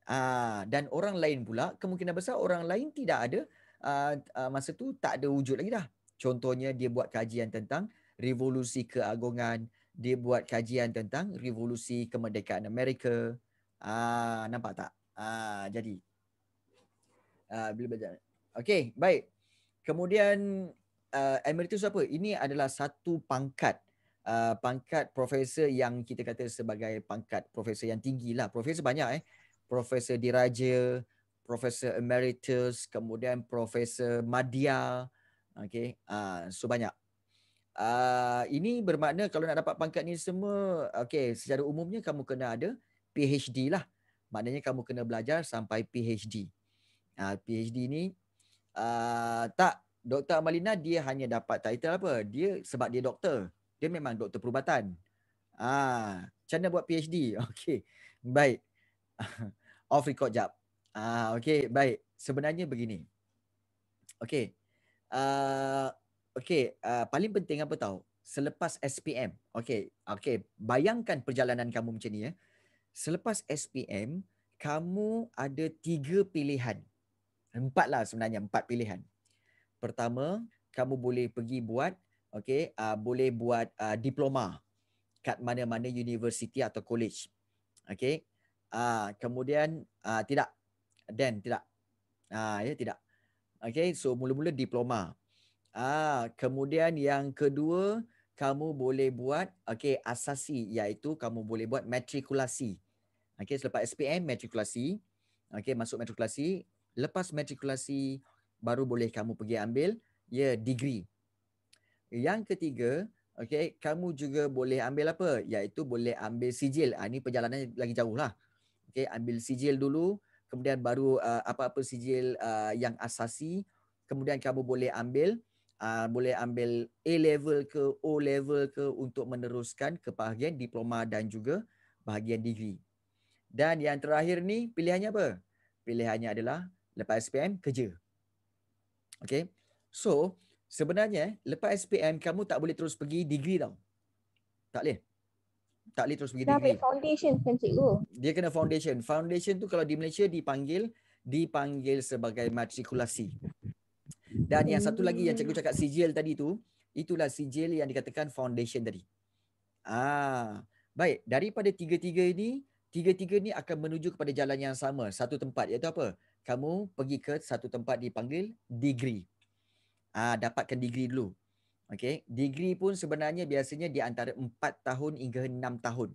Ah dan orang lain pula kemungkinan besar orang lain tidak ada ah, ah masa tu tak ada wujud lagi dah. Contohnya dia buat kajian tentang revolusi keagungan, dia buat kajian tentang revolusi kemerdekaan Amerika. Ah, nampak tak? Ah, jadi. Ah, bila belajar. Okey, baik. Kemudian uh, ah, emeritus apa? Ini adalah satu pangkat Uh, pangkat profesor yang kita kata sebagai pangkat profesor yang tinggi lah. Profesor banyak eh. Profesor diraja, profesor emeritus, kemudian profesor madya. Okay. Uh, ah, so banyak uh, ini bermakna kalau nak dapat pangkat ni semua okey secara umumnya kamu kena ada PhD lah maknanya kamu kena belajar sampai PhD uh, ah, PhD ni uh, tak Dr. Amalina dia hanya dapat title apa dia sebab dia doktor dia memang doktor perubatan ah uh, macam mana buat PhD okey baik off record jap ah uh, okey baik sebenarnya begini okey uh, Okey, uh, paling penting apa tahu? Selepas SPM. okey, okey. bayangkan perjalanan kamu macam ni ya. Selepas SPM, kamu ada tiga pilihan. Empat lah sebenarnya, empat pilihan. Pertama, kamu boleh pergi buat, okey, uh, boleh buat uh, diploma kat mana-mana universiti atau college. Okay, uh, kemudian uh, tidak. Dan tidak. Uh, ya, tidak. okey. so mula-mula diploma. Ah, kemudian yang kedua, kamu boleh buat okey asasi iaitu kamu boleh buat matrikulasi. Okey selepas SPM matrikulasi, okey masuk matrikulasi, lepas matrikulasi baru boleh kamu pergi ambil ya yeah, degree. Yang ketiga, okey kamu juga boleh ambil apa? Iaitu boleh ambil sijil. Ah ini perjalanan lagi jauh lah. Okey ambil sijil dulu, kemudian baru uh, apa-apa sijil uh, yang asasi, kemudian kamu boleh ambil uh, boleh ambil A level ke O level ke untuk meneruskan ke bahagian diploma dan juga bahagian degree. Dan yang terakhir ni pilihannya apa? Pilihannya adalah lepas SPM kerja. Okay. So sebenarnya lepas SPM kamu tak boleh terus pergi degree tau. Tak boleh. Tak boleh terus pergi degree. Tapi foundation kan cikgu. Dia kena foundation. Foundation tu kalau di Malaysia dipanggil dipanggil sebagai matrikulasi. Dan yang satu lagi yang cikgu cakap sijil tadi tu, itulah sijil yang dikatakan foundation tadi. Ah, baik, daripada tiga-tiga ini, tiga-tiga ini akan menuju kepada jalan yang sama, satu tempat iaitu apa? Kamu pergi ke satu tempat dipanggil degree. Ah, dapatkan degree dulu. Okey, degree pun sebenarnya biasanya di antara 4 tahun hingga 6 tahun.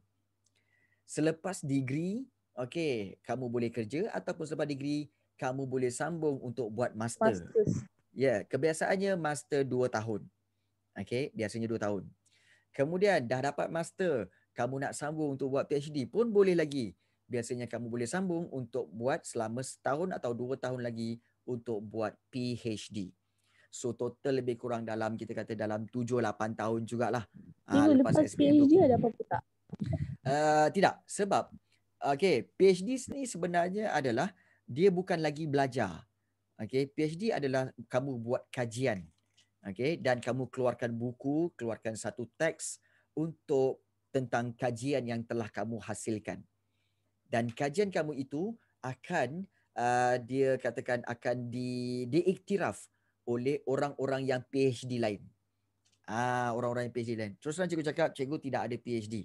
Selepas degree, okey, kamu boleh kerja ataupun selepas degree kamu boleh sambung untuk buat master. Masters. Ya, yeah, kebiasaannya master 2 tahun. Okay, biasanya 2 tahun. Kemudian dah dapat master, kamu nak sambung untuk buat PhD pun boleh lagi. Biasanya kamu boleh sambung untuk buat selama setahun atau 2 tahun lagi untuk buat PhD. So total lebih kurang dalam kita kata dalam 7-8 tahun jugalah. Ya, ha, lepas, lepas PhD ada apa-apa tak? Eh, tidak, sebab okay, PhD ni sebenarnya adalah dia bukan lagi belajar. Okay, PhD adalah kamu buat kajian. Okay, dan kamu keluarkan buku, keluarkan satu teks untuk tentang kajian yang telah kamu hasilkan. Dan kajian kamu itu akan uh, dia katakan akan di diiktiraf oleh orang-orang yang PhD lain. Ah, uh, orang-orang yang PhD lain. Terus cikgu cakap, cikgu tidak ada PhD.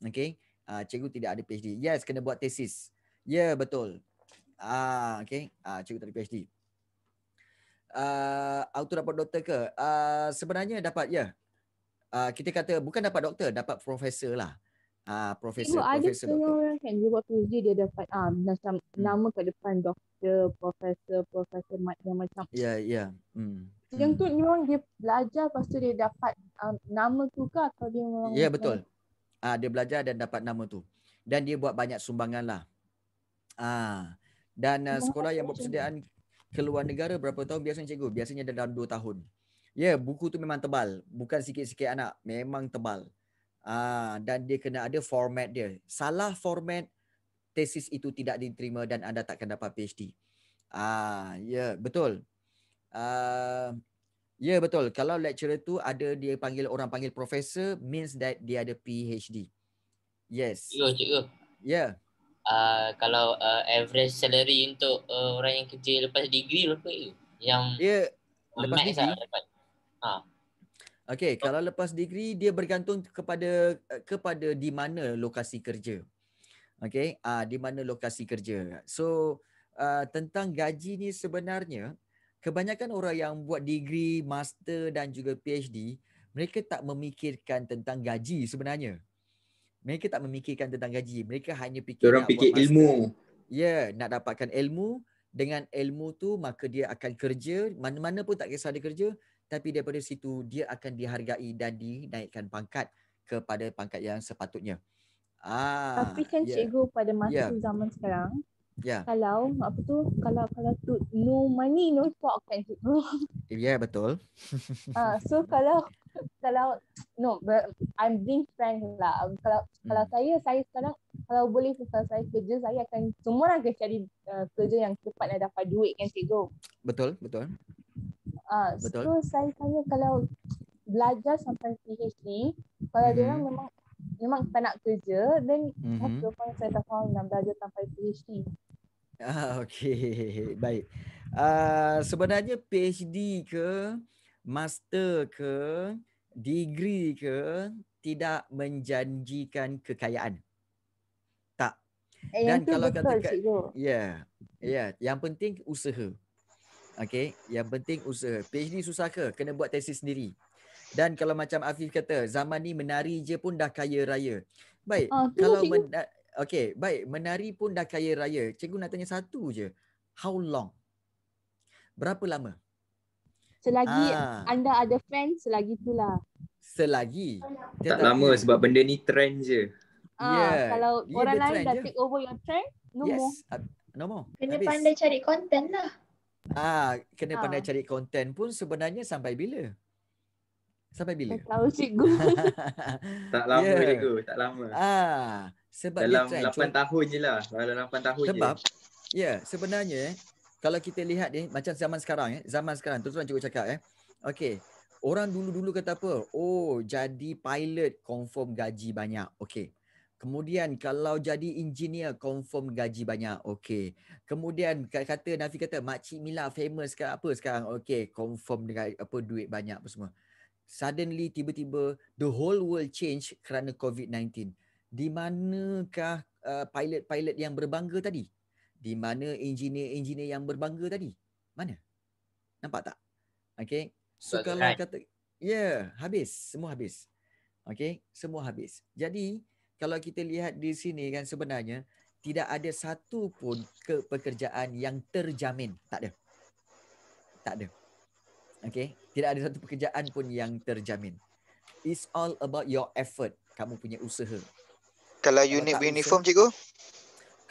Okay, uh, ah, cikgu tidak ada PhD. Yes, kena buat tesis. Ya, yeah, betul. Ah, uh, okay. Ah, cikgu tak ada PhD uh, auto dapat doktor ke? Uh, sebenarnya dapat ya. Uh, kita kata bukan dapat doktor, dapat profesor lah. uh, profesor, Tengok, profesor ada doktor. orang kan, dia buat PhD dia dapat ah, macam hmm. nama kat depan doktor, profesor, profesor macam macam. Ya, yeah, ya. Yeah. Hmm. Yang hmm. tu memang dia belajar lepas tu dia dapat um, nama tu ke atau dia memang Ya yeah, betul. Ah uh, dia belajar dan dapat nama tu. Dan dia buat banyak sumbangan lah. Ah uh, dan uh, sekolah yang berpersediaan keluar negara berapa tahun biasanya cikgu? Biasanya dalam 2 tahun. Ya, yeah, buku tu memang tebal. Bukan sikit-sikit anak. Memang tebal. Ah, dan dia kena ada format dia. Salah format, tesis itu tidak diterima dan anda takkan dapat PhD. Ah, ya, yeah, betul. Uh, ya, yeah, betul. Kalau lecturer tu ada dia panggil orang panggil professor, means that dia ada PhD. Yes. Ya, cikgu. Ya. Yeah. Ah, kalau uh, average salary untuk uh, orang yang kerja lepas degree berapa tu? Yang dia lepas degree. Lah, dapat. Ha. Okay, so, kalau lepas degree dia bergantung kepada kepada di mana lokasi kerja. Okay, uh, di mana lokasi kerja. So uh, tentang gaji ni sebenarnya kebanyakan orang yang buat degree, master dan juga PhD mereka tak memikirkan tentang gaji sebenarnya mereka tak memikirkan tentang gaji mereka hanya fikir nak fikir ilmu ya yeah, nak dapatkan ilmu dengan ilmu tu maka dia akan kerja mana-mana pun tak kisah dia kerja tapi daripada situ dia akan dihargai dan dinaikkan pangkat kepada pangkat yang sepatutnya ah tapi kan yeah. cikgu pada masa yeah. zaman sekarang Ya. Kalau apa tu kalau kalau tu no money no talk kan cikgu. Ya yeah, betul. Ah uh, so kalau kalau no I'm being frank lah um, kalau hmm. kalau saya saya sekarang kalau boleh selesai kerja saya akan semua orang akan cari uh, kerja yang cepat nak dapat duit kan cikgu betul betul ah uh, so saya tanya kalau belajar sampai PhD kalau hmm. dia orang hmm. memang memang tak nak kerja then mm -hmm. saya tak faham nak belajar sampai PhD ah okay, baik uh, sebenarnya PhD ke master ke degree ke tidak menjanjikan kekayaan. Tak. Eh, Dan kalau kata ya. Ya, yeah, yang penting usaha. Okay, yang penting usaha. PhD susah ke? Kena buat tesis sendiri. Dan kalau macam Afif kata, zaman ni menari je pun dah kaya raya. Baik. Uh, kalau lah, cikgu. Mena- okay, baik. Menari pun dah kaya raya. Cikgu nak tanya satu je. How long? Berapa lama? Selagi ah. anda ada fan, selagi itulah. Selagi. Tak, tak lama tak. sebab benda ni trend je. Ah, yeah. Kalau yeah, orang lain dah je. take over your trend, no yes. more. No more. Kena Habis. pandai cari content lah. Ah, kena ah. pandai cari konten pun sebenarnya sampai bila? Sampai bila? Tak tahu cikgu. tak lama yeah. cikgu, tak lama. Ah, sebab dalam 8 tahun je lah. Dalam 8 tahun sebab, je. Sebab, yeah, sebenarnya kalau kita lihat ni macam zaman sekarang eh zaman sekarang tu tuan cikgu cakap eh okey orang dulu-dulu kata apa oh jadi pilot confirm gaji banyak okey kemudian kalau jadi engineer confirm gaji banyak okey kemudian kata Nafi kata makcik Mila famous ke apa sekarang okey confirm dengan apa duit banyak apa semua suddenly tiba-tiba the whole world change kerana covid-19 di manakah uh, pilot-pilot yang berbangga tadi di mana engineer-engineer yang berbangga tadi? Mana? Nampak tak? Okay. So kalau kata, ya yeah, habis. Semua habis. Okay. Semua habis. Jadi kalau kita lihat di sini kan sebenarnya tidak ada satu pun pekerjaan yang terjamin. Tak ada. Tak ada. Okay. Tidak ada satu pekerjaan pun yang terjamin. It's all about your effort. Kamu punya usaha. Kalau, kalau unit uniform usaha, cikgu?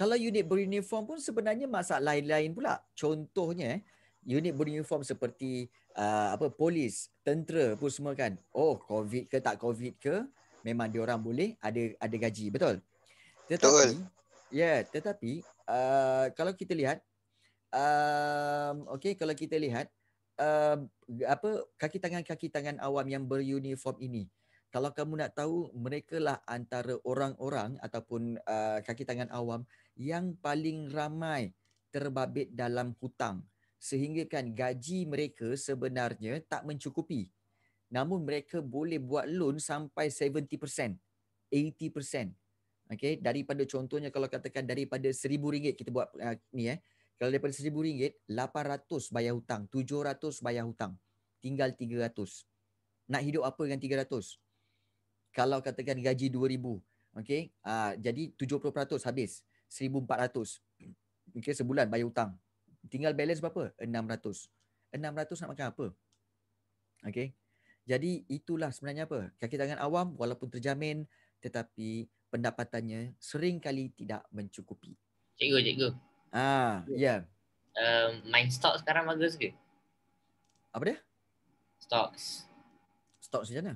kalau unit beruniform pun sebenarnya masalah lain-lain pula. Contohnya eh, unit beruniform seperti uh, apa polis, tentera pun semua kan. Oh, COVID ke tak COVID ke memang diorang boleh ada ada gaji, betul? Tetapi, betul. Ya, yeah, tetapi uh, kalau kita lihat uh, um, okay, kalau kita lihat uh, apa kaki tangan-kaki tangan awam yang beruniform ini kalau kamu nak tahu mereka lah antara orang-orang ataupun uh, kaki tangan awam yang paling ramai terbabit dalam hutang sehinggakan gaji mereka sebenarnya tak mencukupi namun mereka boleh buat loan sampai 70% 80% Okay, daripada contohnya kalau katakan daripada seribu ringgit kita buat uh, ni eh kalau daripada seribu ringgit, lapan ratus bayar hutang tujuh ratus bayar hutang tinggal tiga ratus. nak hidup apa dengan tiga ratus? kalau katakan gaji 2000 okey uh, jadi 70% habis 1400 okey sebulan bayar hutang tinggal balance berapa 600 600 nak makan apa okey jadi itulah sebenarnya apa kaki tangan awam walaupun terjamin tetapi pendapatannya sering kali tidak mencukupi cikgu cikgu ah ya yeah. um, main stock sekarang bagus ke apa dia stocks stocks macam mana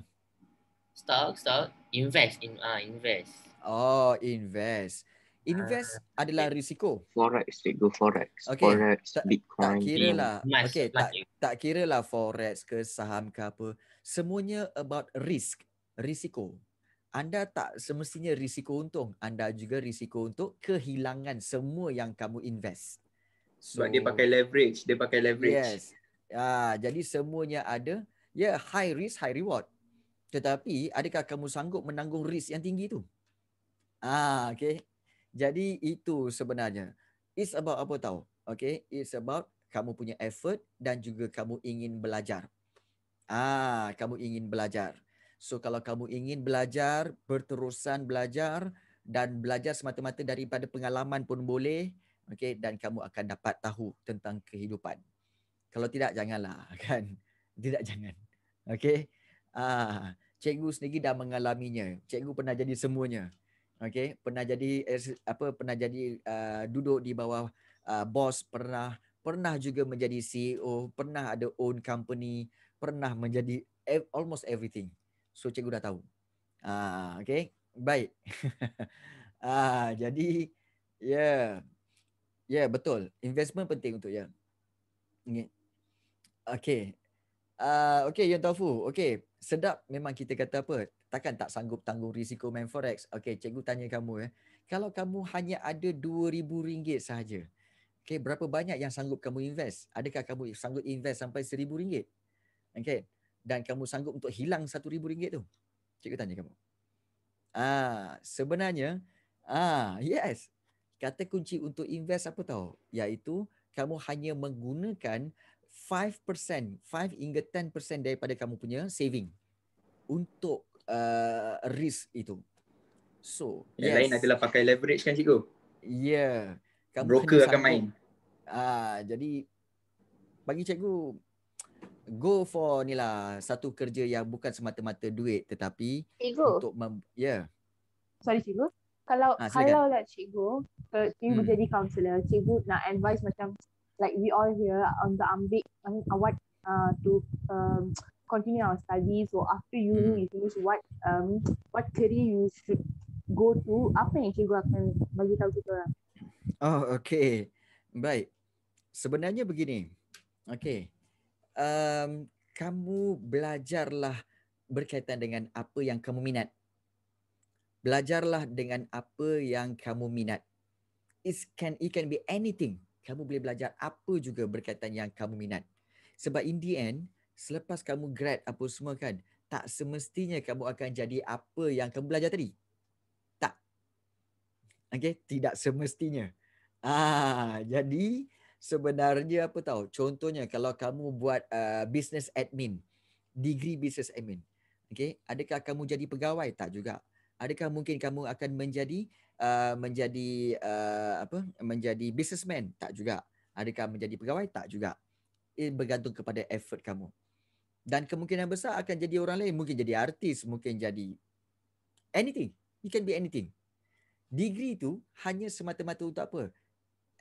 stock stock invest in ah invest oh invest invest uh, adalah risiko forex cikgu forex okay. forex Ta- bitcoin lah. tak kira lah okey tak tak kira lah forex ke saham ke apa semuanya about risk risiko anda tak semestinya risiko untung anda juga risiko untuk kehilangan semua yang kamu invest so, sebab dia pakai leverage dia pakai leverage yes ah jadi semuanya ada yeah, high risk high reward tetapi adakah kamu sanggup menanggung risk yang tinggi tu? Ah, okay. Jadi itu sebenarnya. It's about apa tahu? Okay. It's about kamu punya effort dan juga kamu ingin belajar. Ah, kamu ingin belajar. So kalau kamu ingin belajar, berterusan belajar dan belajar semata-mata daripada pengalaman pun boleh. Okay. Dan kamu akan dapat tahu tentang kehidupan. Kalau tidak, janganlah. Kan? Tidak, jangan. Okay. Ah, cikgu sendiri dah mengalaminya. Cikgu pernah jadi semuanya. Okey, pernah jadi apa pernah jadi uh, duduk di bawah uh, bos pernah pernah juga menjadi CEO, pernah ada own company, pernah menjadi almost everything. So cikgu dah tahu. Ah, okey. Baik. Ah, jadi ya. Yeah. Ya, yeah, betul. Investment penting untuk ya. Yeah. Okey. Ah, uh, okey Yuan Okey, sedap memang kita kata apa takkan tak sanggup tanggung risiko main forex okey cikgu tanya kamu ya eh. kalau kamu hanya ada rm ringgit sahaja okey berapa banyak yang sanggup kamu invest adakah kamu sanggup invest sampai rm ringgit? okey dan kamu sanggup untuk hilang RM1000 tu cikgu tanya kamu ah sebenarnya ah yes kata kunci untuk invest apa tahu iaitu kamu hanya menggunakan 5%, 5 hingga 10% daripada kamu punya saving untuk uh, risk itu. So, yang yes. lain adalah pakai leverage kan cikgu? Ya. Yeah. Broker akan main. Ah, jadi bagi cikgu go for ni lah satu kerja yang bukan semata-mata duit tetapi cikgu. untuk mem- ya. Yeah. Sorry cikgu. Kalau ha, kalau lah cikgu, eh, cikgu hmm. jadi counselor, cikgu nak advice macam like we all here on the ambik I mean, uh, awak uh, to um, continue our studies or after you mm. finish what um what career you should go to apa yang cikgu akan bagi tahu kita orang oh okay baik sebenarnya begini okay um kamu belajarlah berkaitan dengan apa yang kamu minat belajarlah dengan apa yang kamu minat it can it can be anything kamu boleh belajar apa juga berkaitan yang kamu minat. Sebab in the end, selepas kamu grad apa semua kan, tak semestinya kamu akan jadi apa yang kamu belajar tadi. Tak. Okay, tidak semestinya. Ah, jadi sebenarnya apa tahu? Contohnya kalau kamu buat uh, business admin, degree business admin. Okay, adakah kamu jadi pegawai? Tak juga. Adakah mungkin kamu akan menjadi Uh, menjadi uh, apa menjadi businessman tak juga adakah menjadi pegawai tak juga ia bergantung kepada effort kamu dan kemungkinan besar akan jadi orang lain mungkin jadi artis mungkin jadi anything you can be anything degree tu hanya semata-mata untuk apa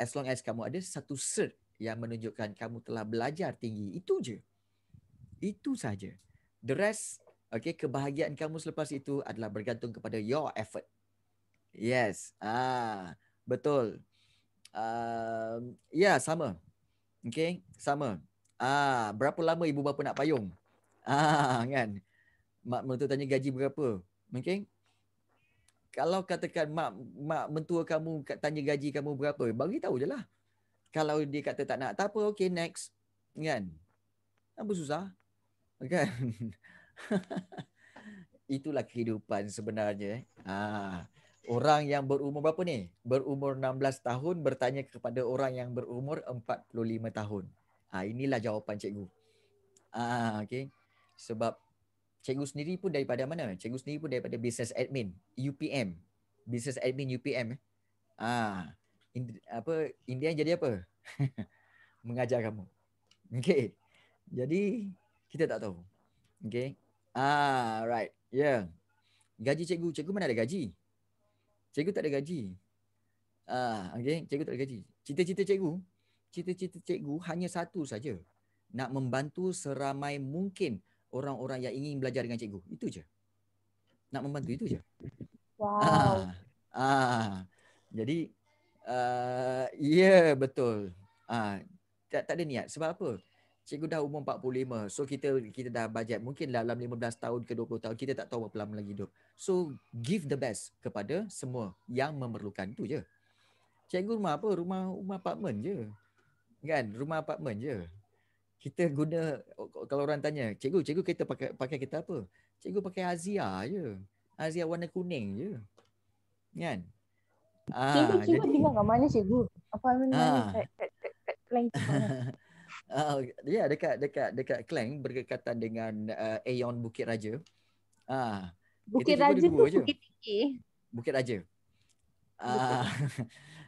as long as kamu ada satu cert yang menunjukkan kamu telah belajar tinggi itu je itu saja the rest okay kebahagiaan kamu selepas itu adalah bergantung kepada your effort Yes. Ah, betul. Um, ya, yeah, sama. Okay, sama. Ah, berapa lama ibu bapa nak payung? Ah, kan. Mak mentua tanya gaji berapa? Okay. Kalau katakan mak mak mentua kamu tanya gaji kamu berapa, bagi tahu jelah. Kalau dia kata tak nak, tak apa, okay, next. Kan? Apa susah? Kan? Itulah kehidupan sebenarnya. Eh. Ah. Orang yang berumur berapa ni? Berumur 16 tahun bertanya kepada orang yang berumur 45 tahun. Ha, inilah jawapan cikgu. Ah, ha, okay. Sebab cikgu sendiri pun daripada mana? Cikgu sendiri pun daripada business admin, UPM. Business admin UPM. Ah, eh. ha, in, apa India jadi apa? Mengajar kamu. Okay. Jadi kita tak tahu. Okay. Ah, right. Yeah. Gaji cikgu, cikgu mana ada gaji? Cikgu tak ada gaji. Ah, uh, okey, cikgu tak ada gaji. Cita-cita cikgu, cita-cita cikgu hanya satu saja. Nak membantu seramai mungkin orang-orang yang ingin belajar dengan cikgu. Itu je. Nak membantu itu je. Wow. Ah. Uh, uh, jadi uh, ya yeah, betul. Ah, uh, tak tak ada niat. Sebab apa? cikgu dah umur 45 so kita kita dah budget mungkin dalam 15 tahun ke 20 tahun kita tak tahu berapa lama lagi hidup so give the best kepada semua yang memerlukan tu je cikgu rumah apa rumah rumah apartment je kan rumah apartment je kita guna kalau orang tanya cikgu cikgu kita pakai pakai kita apa cikgu pakai azia je azia warna kuning je kan ah cikgu, cikgu tinggal kat mana cikgu apa mana ah. kat kat kat, kat, kat, uh, yeah, ya, dekat dekat dekat Klang berdekatan dengan uh, Aeon Bukit Raja. Ah. Uh, Bukit Raja tu Bukit Tinggi. Bukit Raja. Ah.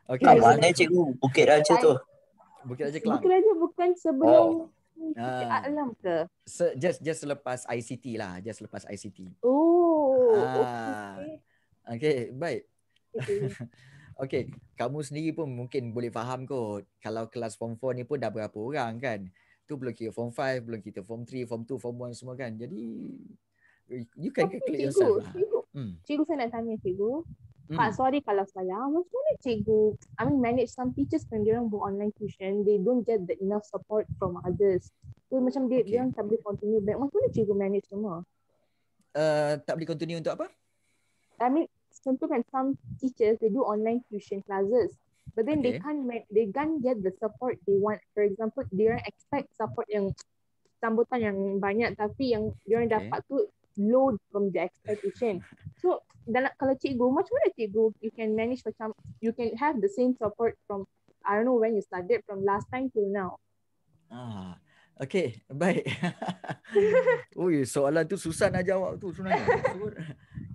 Uh, okay. mana cikgu Bukit Raja tu? Bukit Raja Klang. Bukit Raja bukan sebelum oh. Bukit ah. Alam ke? So, just just lepas ICT lah, just lepas ICT. Oh. Uh, okay. okay. baik. Okay. Okay, kamu sendiri pun mungkin boleh faham kot kalau kelas form 4 ni pun dah berapa orang kan. Tu belum kira form 5, belum kita form 3, form 2, form 1 semua kan. Jadi, you can get clear yourself lah. Cikgu, hmm. cikgu saya nak tanya cikgu. Hmm. Pak, sorry kalau salah. Macam mana cikgu, I mean manage some teachers when they buat online tuition, they don't get the enough support from others. So, macam dia, okay. dia tak boleh continue back. Macam mana cikgu manage semua? Uh, tak boleh continue untuk apa? I mean, contoh kan some teachers they do online tuition classes but then okay. they can't they can't get the support they want for example they don't expect support yang sambutan yang banyak tapi yang dia orang okay. dapat tu load from the expectation so dalam kalau cikgu macam mana cikgu you can manage macam you can have the same support from i don't know when you started from last time till now ah okay baik oh ya, soalan tu susah nak jawab tu sebenarnya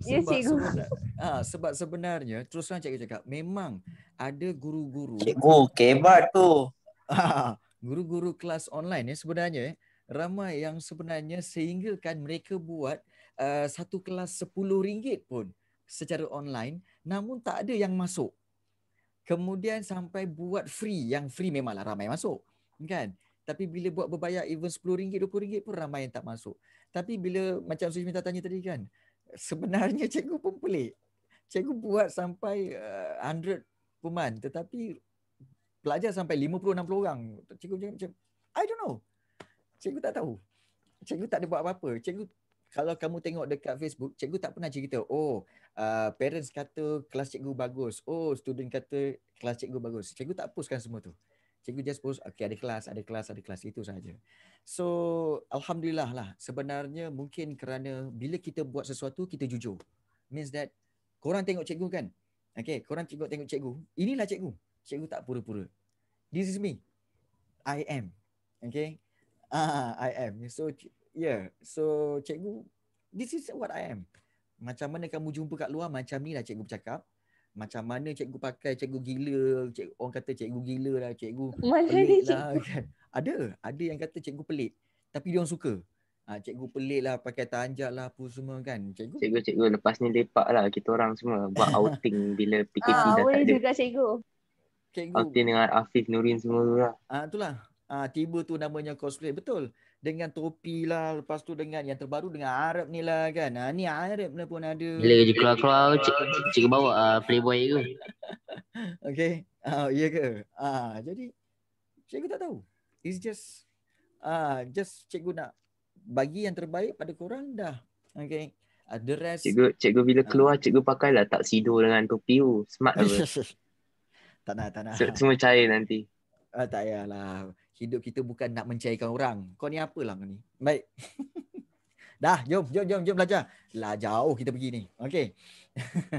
sebab ya, cikgu. Sebenar, ha, sebab sebenarnya terus terang cikgu cakap memang ada guru-guru. Cikgu kebat tu. Ha, guru-guru kelas online ya sebenarnya ramai yang sebenarnya sehinggakan mereka buat uh, satu kelas RM10 pun secara online namun tak ada yang masuk. Kemudian sampai buat free, yang free memanglah ramai masuk. Kan? Tapi bila buat berbayar even RM10, RM20 pun ramai yang tak masuk. Tapi bila macam Suci minta tanya tadi kan, sebenarnya cikgu pun pelik. Cikgu buat sampai uh, 100 puman tetapi pelajar sampai 50 60 orang. Cikgu macam I don't know. Cikgu tak tahu. Cikgu tak ada buat apa-apa. Cikgu kalau kamu tengok dekat Facebook, cikgu tak pernah cerita, oh, uh, parents kata kelas cikgu bagus. Oh, student kata kelas cikgu bagus. Cikgu tak postkan semua tu. Cikgu just post, okay ada kelas, ada kelas, ada kelas. Itu saja. So, Alhamdulillah lah. Sebenarnya mungkin kerana bila kita buat sesuatu, kita jujur. Means that, korang tengok cikgu kan? Okay, korang tengok, tengok cikgu. Inilah cikgu. Cikgu tak pura-pura. This is me. I am. Okay? Ah, I am. So, yeah. So, cikgu, this is what I am. Macam mana kamu jumpa kat luar, macam ni lah cikgu bercakap macam mana cikgu pakai cikgu gila cik, orang kata cikgu gila lah cikgu Malah pelik lah cikgu. lah kan. ada ada yang kata cikgu pelik tapi dia orang suka ha, cikgu pelik lah pakai tanjak lah apa semua kan cikgu cikgu, cikgu lepas ni lepak lah kita orang semua buat outing bila PKP ah, dah tak ada juga cikgu cikgu outing dengan Afif Nurin semua tu lah ah, itulah ah, tiba tu namanya cosplay betul dengan topi lah lepas tu dengan yang terbaru dengan Arab ni lah kan ha, ni Arab lah pun ada bila je keluar-keluar cikgu bawa uh, playboy ke okay uh, ya ke uh, jadi cikgu tak tahu it's just uh, just cikgu nak bagi yang terbaik pada korang dah okay uh, the rest cikgu, cikgu bila keluar uh, cikgu pakailah tak sido dengan topi tu smart apa tak nak tak nak semua cair nanti uh, tak yalah hidup kita bukan nak mencairkan orang. Kau ni apalah kau ni? Baik. Dah, jom, jom, jom, jom belajar. Lah jauh kita pergi ni. Okay.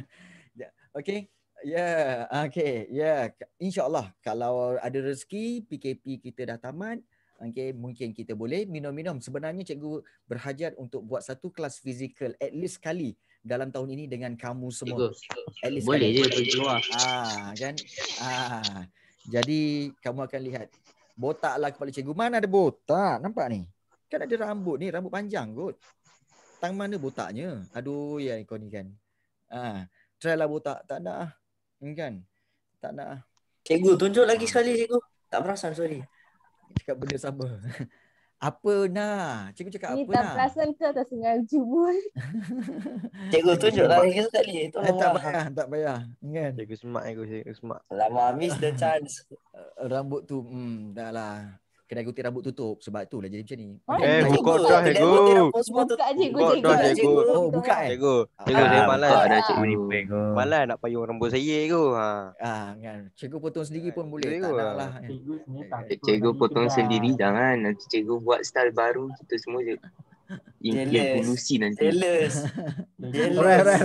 Ya, okay. Yeah, okay. Yeah, insyaAllah kalau ada rezeki, PKP kita dah tamat. Okay, mungkin kita boleh minum-minum. Sebenarnya cikgu berhajat untuk buat satu kelas fizikal at least sekali dalam tahun ini dengan kamu semua. Cikgu, at least boleh sekali. je pergi luar. Ah, kan? Ah. Jadi kamu akan lihat Botak lah kepala cikgu. Mana ada botak? Nampak ni? Kan ada rambut ni. Rambut panjang kot. Tang mana botaknya? Aduh, ya kau ni kan. Ah, ha, try lah botak. Tak nak lah. Kan? Tak nak lah. Cikgu, tunjuk lagi sekali cikgu. Tak perasan, sorry. Cakap benda sama. apa nak? Cikgu cakap apa nak? Ni tak perasan ke atas sengaja pun? cikgu tunjuk lah lagi sekali. Eh, tak payah, tak payah. Kan? Cikgu semak, cikgu, cikgu semak. Lama, miss the chance. Rambut tu, hmm, dah lah. Kena gunting rambut tutup sebab tu lah jadi macam ni. Oh, Eh buka dah cikgu. Buka cikgu cikgu. Oh buka eh. Cikgu. Ah. Cikgu saya ah, malas. Ada ah. cikgu ni Malas nak payung rambut saya cikgu. Ha. Ah kan. Cikgu potong sendiri pun boleh kan. cikgu. tak naklah. Eh, cikgu Cikgu potong lah. sendiri jangan nanti cikgu buat style baru kita semua je. Jealous. Jealous. nanti. Jealous. Jealous.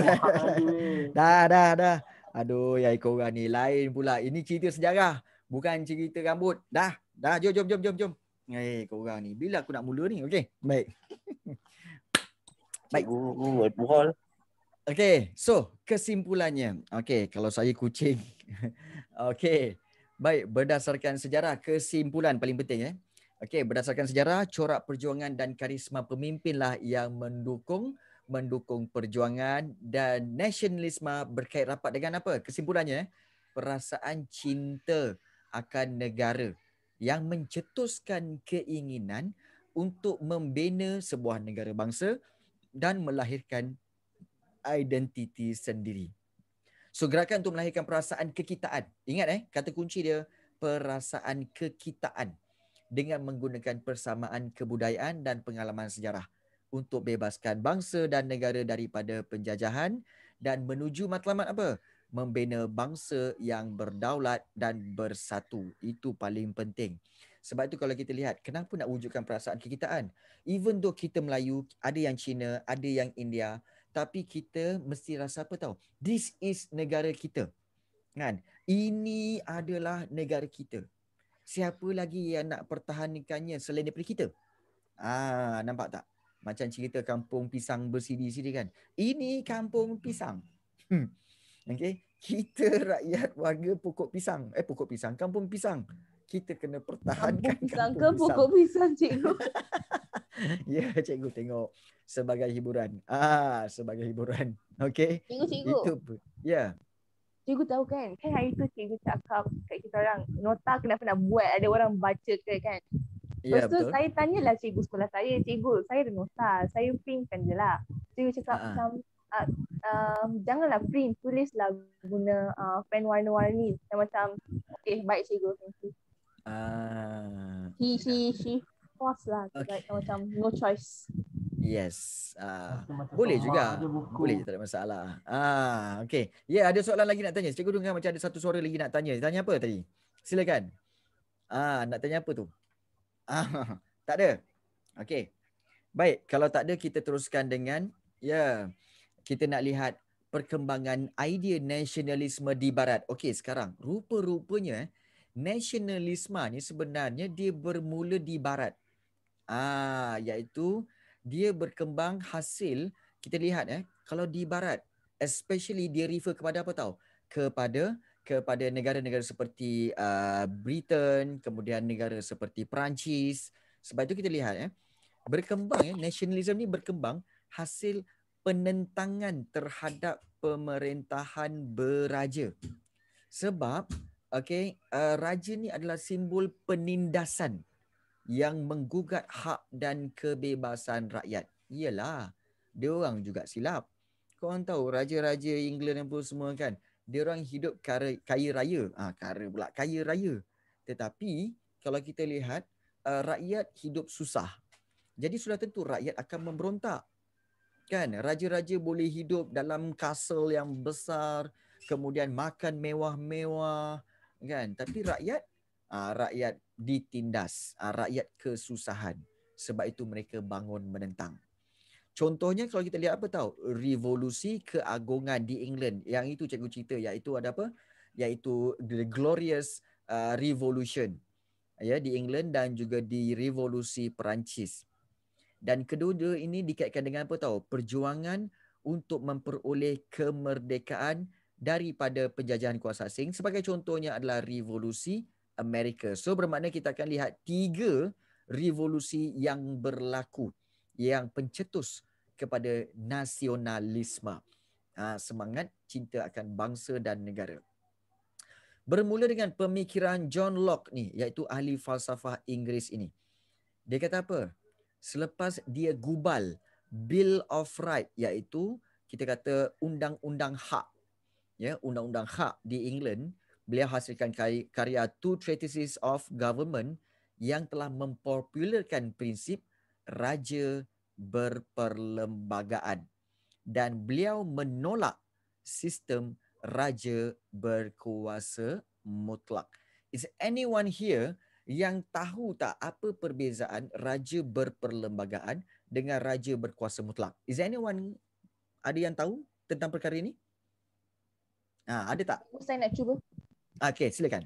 Dah dah dah. Aduh, ya ikorang ni lain pula. Ini cerita sejarah. Bukan cerita rambut. Dah. Dah, jom, jom, jom, jom, jom. Hey, eh, korang ni. Bila aku nak mula ni? okey. baik. baik. Uh, Okay, so kesimpulannya. okey. kalau saya kucing. okey. baik. Berdasarkan sejarah, kesimpulan paling penting. Eh? okey. berdasarkan sejarah, corak perjuangan dan karisma pemimpinlah yang mendukung mendukung perjuangan dan nasionalisme berkait rapat dengan apa? Kesimpulannya, eh, perasaan cinta akan negara yang mencetuskan keinginan untuk membina sebuah negara bangsa dan melahirkan identiti sendiri. So gerakan untuk melahirkan perasaan kekitaan. Ingat eh, kata kunci dia perasaan kekitaan dengan menggunakan persamaan kebudayaan dan pengalaman sejarah untuk bebaskan bangsa dan negara daripada penjajahan dan menuju matlamat apa? membina bangsa yang berdaulat dan bersatu. Itu paling penting. Sebab itu kalau kita lihat, kenapa nak wujudkan perasaan kekitaan? Even though kita Melayu, ada yang Cina, ada yang India, tapi kita mesti rasa apa tahu? This is negara kita. Kan? Ini adalah negara kita. Siapa lagi yang nak pertahankannya selain daripada kita? Ah, nampak tak? Macam cerita kampung pisang bersidi-sidi kan? Ini kampung pisang. Hmm. Okay. Kita rakyat warga pokok pisang. Eh pokok pisang. Kampung pisang. Kita kena pertahankan kampung pisang. Kampung pisang ke pokok pisang cikgu? ya cikgu tengok. Sebagai hiburan. Ah, Sebagai hiburan. Okay. Cikgu-cikgu. Ya. Yeah. Cikgu tahu kan. Kan hari tu cikgu cakap kat kita orang. Nota kenapa nak buat. Ada orang baca ke kan. Ya, Lepas tu betul. saya tanyalah cikgu sekolah saya. Cikgu saya ada nota. Saya pinkkan je lah. Cikgu cakap uh-huh. Uh, um, janganlah print, tulislah guna uh, pen warna-warni yang macam okay, baik cikgu, thank you. Ah. Uh, he, he, force lah, okay. like, macam no choice. Yes. Uh, boleh juga. Boleh je, tak ada masalah. Ah, okay. Ya, yeah, ada soalan lagi nak tanya. Cikgu dengar macam ada satu suara lagi nak tanya. Tanya apa tadi? Silakan. Ah, nak tanya apa tu? Ah, tak ada. Okay. Baik, kalau tak ada kita teruskan dengan ya. Yeah kita nak lihat perkembangan idea nasionalisme di barat. Okey, sekarang rupa-rupanya eh, nasionalisme ni sebenarnya dia bermula di barat. Ah, iaitu dia berkembang hasil kita lihat eh kalau di barat especially dia refer kepada apa tahu? Kepada kepada negara-negara seperti uh, Britain, kemudian negara seperti Perancis. Sebab itu kita lihat eh berkembang eh nasionalisme ni berkembang hasil penentangan terhadap pemerintahan beraja. Sebab okay, uh, raja ni adalah simbol penindasan yang menggugat hak dan kebebasan rakyat. Iyalah, dia orang juga silap. Kau orang tahu raja-raja England apa semua kan, dia orang hidup kara, kaya raya. Ah, ha, kaya pula kaya raya. Tetapi kalau kita lihat uh, rakyat hidup susah. Jadi sudah tentu rakyat akan memberontak kan raja-raja boleh hidup dalam castle yang besar kemudian makan mewah-mewah kan tapi rakyat uh, rakyat ditindas uh, rakyat kesusahan sebab itu mereka bangun menentang contohnya kalau kita lihat apa tahu revolusi keagungan di England yang itu cikgu cerita iaitu ada apa iaitu the glorious ah, revolution ya di England dan juga di revolusi Perancis dan kedua ini dikaitkan dengan apa tahu perjuangan untuk memperoleh kemerdekaan daripada penjajahan kuasa asing sebagai contohnya adalah revolusi Amerika. So bermakna kita akan lihat tiga revolusi yang berlaku yang pencetus kepada nasionalisme. Ha, semangat cinta akan bangsa dan negara. Bermula dengan pemikiran John Locke ni iaitu ahli falsafah Inggeris ini. Dia kata apa? selepas dia gubal Bill of Right iaitu kita kata undang-undang hak ya undang-undang hak di England beliau hasilkan karya Two Treatises of Government yang telah mempopularkan prinsip raja berperlembagaan dan beliau menolak sistem raja berkuasa mutlak is anyone here yang tahu tak apa perbezaan raja berperlembagaan dengan raja berkuasa mutlak? Is anyone ada yang tahu tentang perkara ini? Ha, ada tak? Saya nak cuba. Okay, silakan.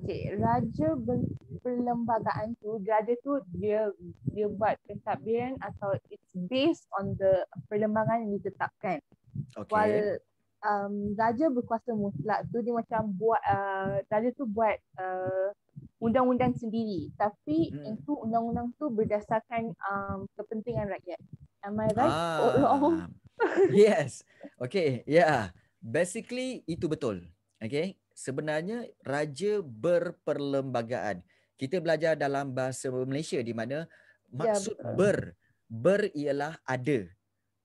Okay, raja berperlembagaan tu, raja tu dia dia buat pentadbiran atau it's based on the perlembagaan yang ditetapkan. Okay. While um, raja berkuasa mutlak tu dia macam buat uh, raja tu buat uh, undang-undang sendiri tapi hmm. itu undang-undang tu berdasarkan um, kepentingan rakyat am i right ah. oh, oh. yes okay yeah basically itu betul okay sebenarnya raja berperlembagaan kita belajar dalam bahasa Malaysia di mana ya, maksud ya, ber ber ialah ada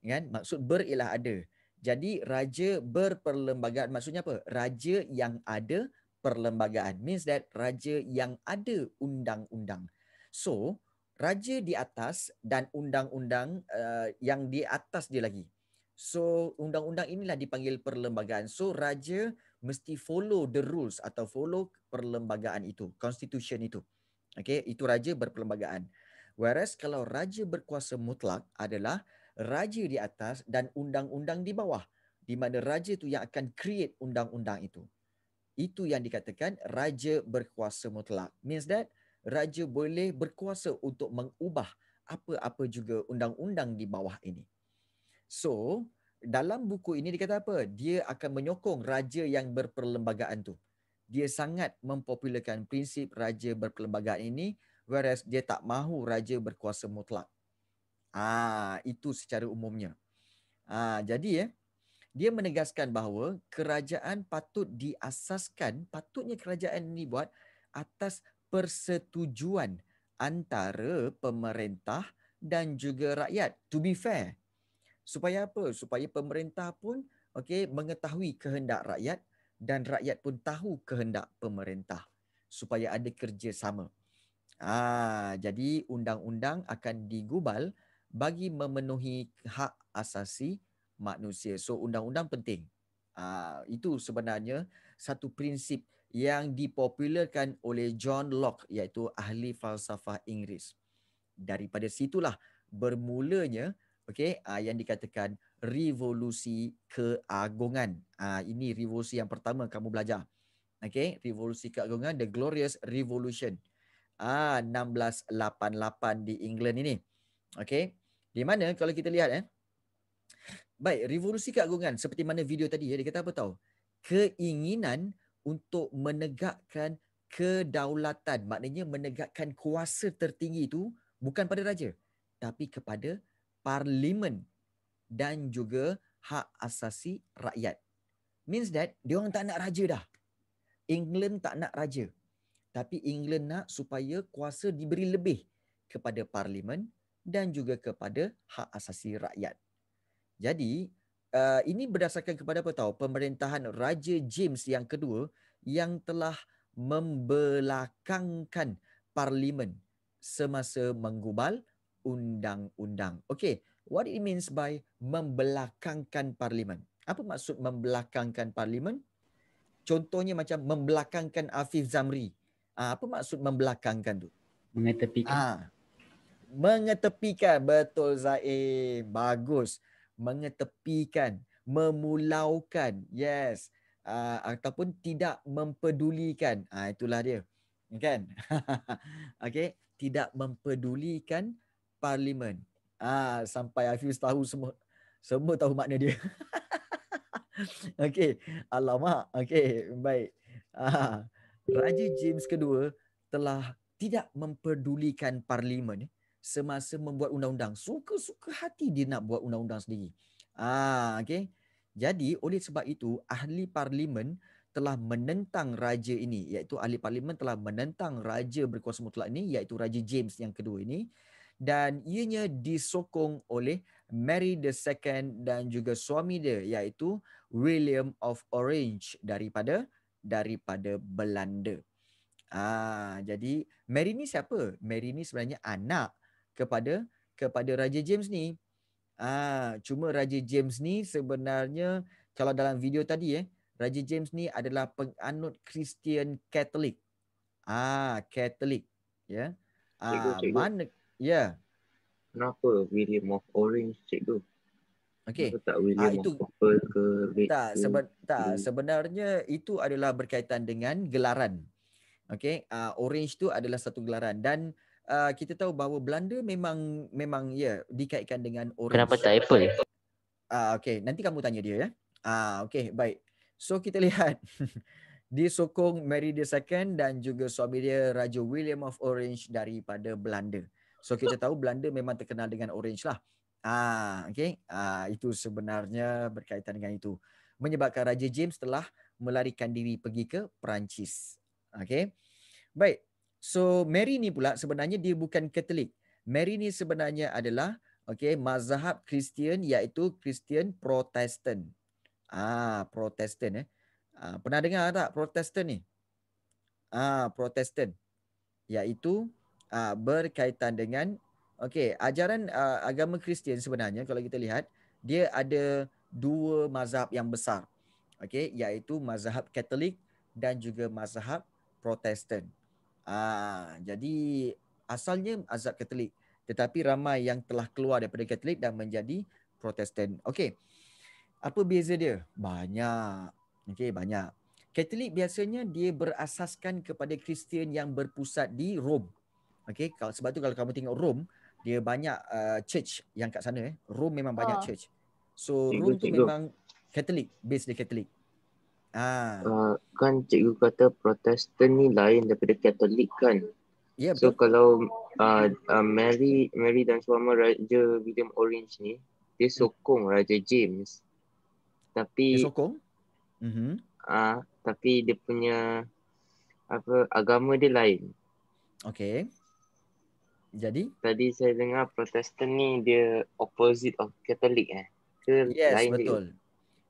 kan maksud ber ialah ada jadi raja berperlembagaan maksudnya apa raja yang ada perlembagaan means that raja yang ada undang-undang. So, raja di atas dan undang-undang uh, yang di atas dia lagi. So, undang-undang inilah dipanggil perlembagaan. So, raja mesti follow the rules atau follow perlembagaan itu, constitution itu. Okay, itu raja berperlembagaan. Whereas kalau raja berkuasa mutlak adalah raja di atas dan undang-undang di bawah. Di mana raja itu yang akan create undang-undang itu. Itu yang dikatakan raja berkuasa mutlak. Means that raja boleh berkuasa untuk mengubah apa-apa juga undang-undang di bawah ini. So, dalam buku ini dia kata apa? Dia akan menyokong raja yang berperlembagaan tu. Dia sangat mempopularkan prinsip raja berperlembagaan ini whereas dia tak mahu raja berkuasa mutlak. Ah, itu secara umumnya. Ah, jadi ya, eh, dia menegaskan bahawa kerajaan patut diasaskan, patutnya kerajaan ini buat atas persetujuan antara pemerintah dan juga rakyat. To be fair. Supaya apa? Supaya pemerintah pun okay, mengetahui kehendak rakyat dan rakyat pun tahu kehendak pemerintah. Supaya ada kerjasama. Ah, jadi undang-undang akan digubal bagi memenuhi hak asasi uh, manusia. So undang-undang penting. Uh, itu sebenarnya satu prinsip yang dipopularkan oleh John Locke iaitu ahli falsafah Inggeris. Daripada situlah bermulanya okey uh, yang dikatakan revolusi keagungan. Uh, ini revolusi yang pertama kamu belajar. Okey, revolusi keagungan the glorious revolution. Ah uh, 1688 di England ini. Okey. Di mana kalau kita lihat eh Baik, revolusi keagungan seperti mana video tadi ya, dia kata apa tahu? Keinginan untuk menegakkan kedaulatan, maknanya menegakkan kuasa tertinggi itu bukan pada raja, tapi kepada parlimen dan juga hak asasi rakyat. Means that dia orang tak nak raja dah. England tak nak raja. Tapi England nak supaya kuasa diberi lebih kepada parlimen dan juga kepada hak asasi rakyat. Jadi uh, ini berdasarkan kepada apa tahu pemerintahan Raja James yang kedua yang telah membelakangkan parlimen semasa menggubal undang-undang. Okey, what it means by membelakangkan parlimen? Apa maksud membelakangkan parlimen? Contohnya macam membelakangkan Afif Zamri. Uh, apa maksud membelakangkan tu? Mengetepikan. Uh, mengetepikan betul Zaim. Bagus mengetepikan, memulaukan, yes, uh, ataupun tidak mempedulikan. Uh, itulah dia, kan? okay, tidak mempedulikan parlimen. Ah, sampai Hafiz tahu semua, semua tahu makna dia. okay, alamak. Okay, baik. Uh, Raja James kedua telah tidak mempedulikan parlimen. Eh? semasa membuat undang-undang. Suka-suka hati dia nak buat undang-undang sendiri. Ah, okay. Jadi oleh sebab itu ahli parlimen telah menentang raja ini iaitu ahli parlimen telah menentang raja berkuasa mutlak ini iaitu raja James yang kedua ini dan ianya disokong oleh Mary the Second dan juga suami dia iaitu William of Orange daripada daripada Belanda. Ah jadi Mary ni siapa? Mary ni sebenarnya anak kepada kepada Raja James ni. Ah, cuma Raja James ni sebenarnya kalau dalam video tadi eh, Raja James ni adalah penganut Christian Katolik, Ah, Katolik, ya. Ah, cikgu, mana ya. Yeah. Kenapa William of Orange cikgu? Okey. Tak William ah, itu, of Purple ke Red Tak, ke, tak hmm. sebenarnya itu adalah berkaitan dengan gelaran. Okey, ah, Orange tu adalah satu gelaran dan uh, kita tahu bahawa Belanda memang memang ya yeah, dikaitkan dengan orang Kenapa tak Apple? Ah uh, okey, nanti kamu tanya dia ya. Ah uh, okey, baik. So kita lihat disokong Mary II dan juga suami dia Raja William of Orange daripada Belanda. So kita tahu Belanda memang terkenal dengan Orange lah. Ah okey, ah itu sebenarnya berkaitan dengan itu. Menyebabkan Raja James telah melarikan diri pergi ke Perancis. Okey. Baik. So Mary ni pula sebenarnya dia bukan Katolik. Mary ni sebenarnya adalah okey mazhab Kristian iaitu Kristian Protestan. Ah Protestan eh. Ah, pernah dengar tak Protestan ni? Ah Protestan iaitu ah, berkaitan dengan okey ajaran ah, agama Kristian sebenarnya kalau kita lihat dia ada dua mazhab yang besar. Okey iaitu mazhab Katolik dan juga mazhab Protestan. Ah, jadi asalnya azab Katolik, tetapi ramai yang telah keluar daripada Katolik dan menjadi Protestan. Okey. Apa beza dia? Banyak. Okey, banyak. Katolik biasanya dia berasaskan kepada Kristian yang berpusat di Rom. Okey, sebab tu kalau kamu tengok Rom, dia banyak uh, church yang kat sana eh. Rom memang oh. banyak ah. church. So, Rom tu memang Katolik, based di Katolik. Ha. Uh, kan cikgu kata Protestan ni lain daripada Katolik kan. Yeah, so but... kalau uh, uh, Mary Mary dan suami Raja William Orange ni dia hmm. sokong hmm. Raja James. Tapi dia sokong? Mhm. Ah, uh, tapi dia punya apa agama dia lain. Okay. Jadi tadi saya dengar Protestan ni dia opposite of Katolik eh. Ke yes, lain betul. Dia?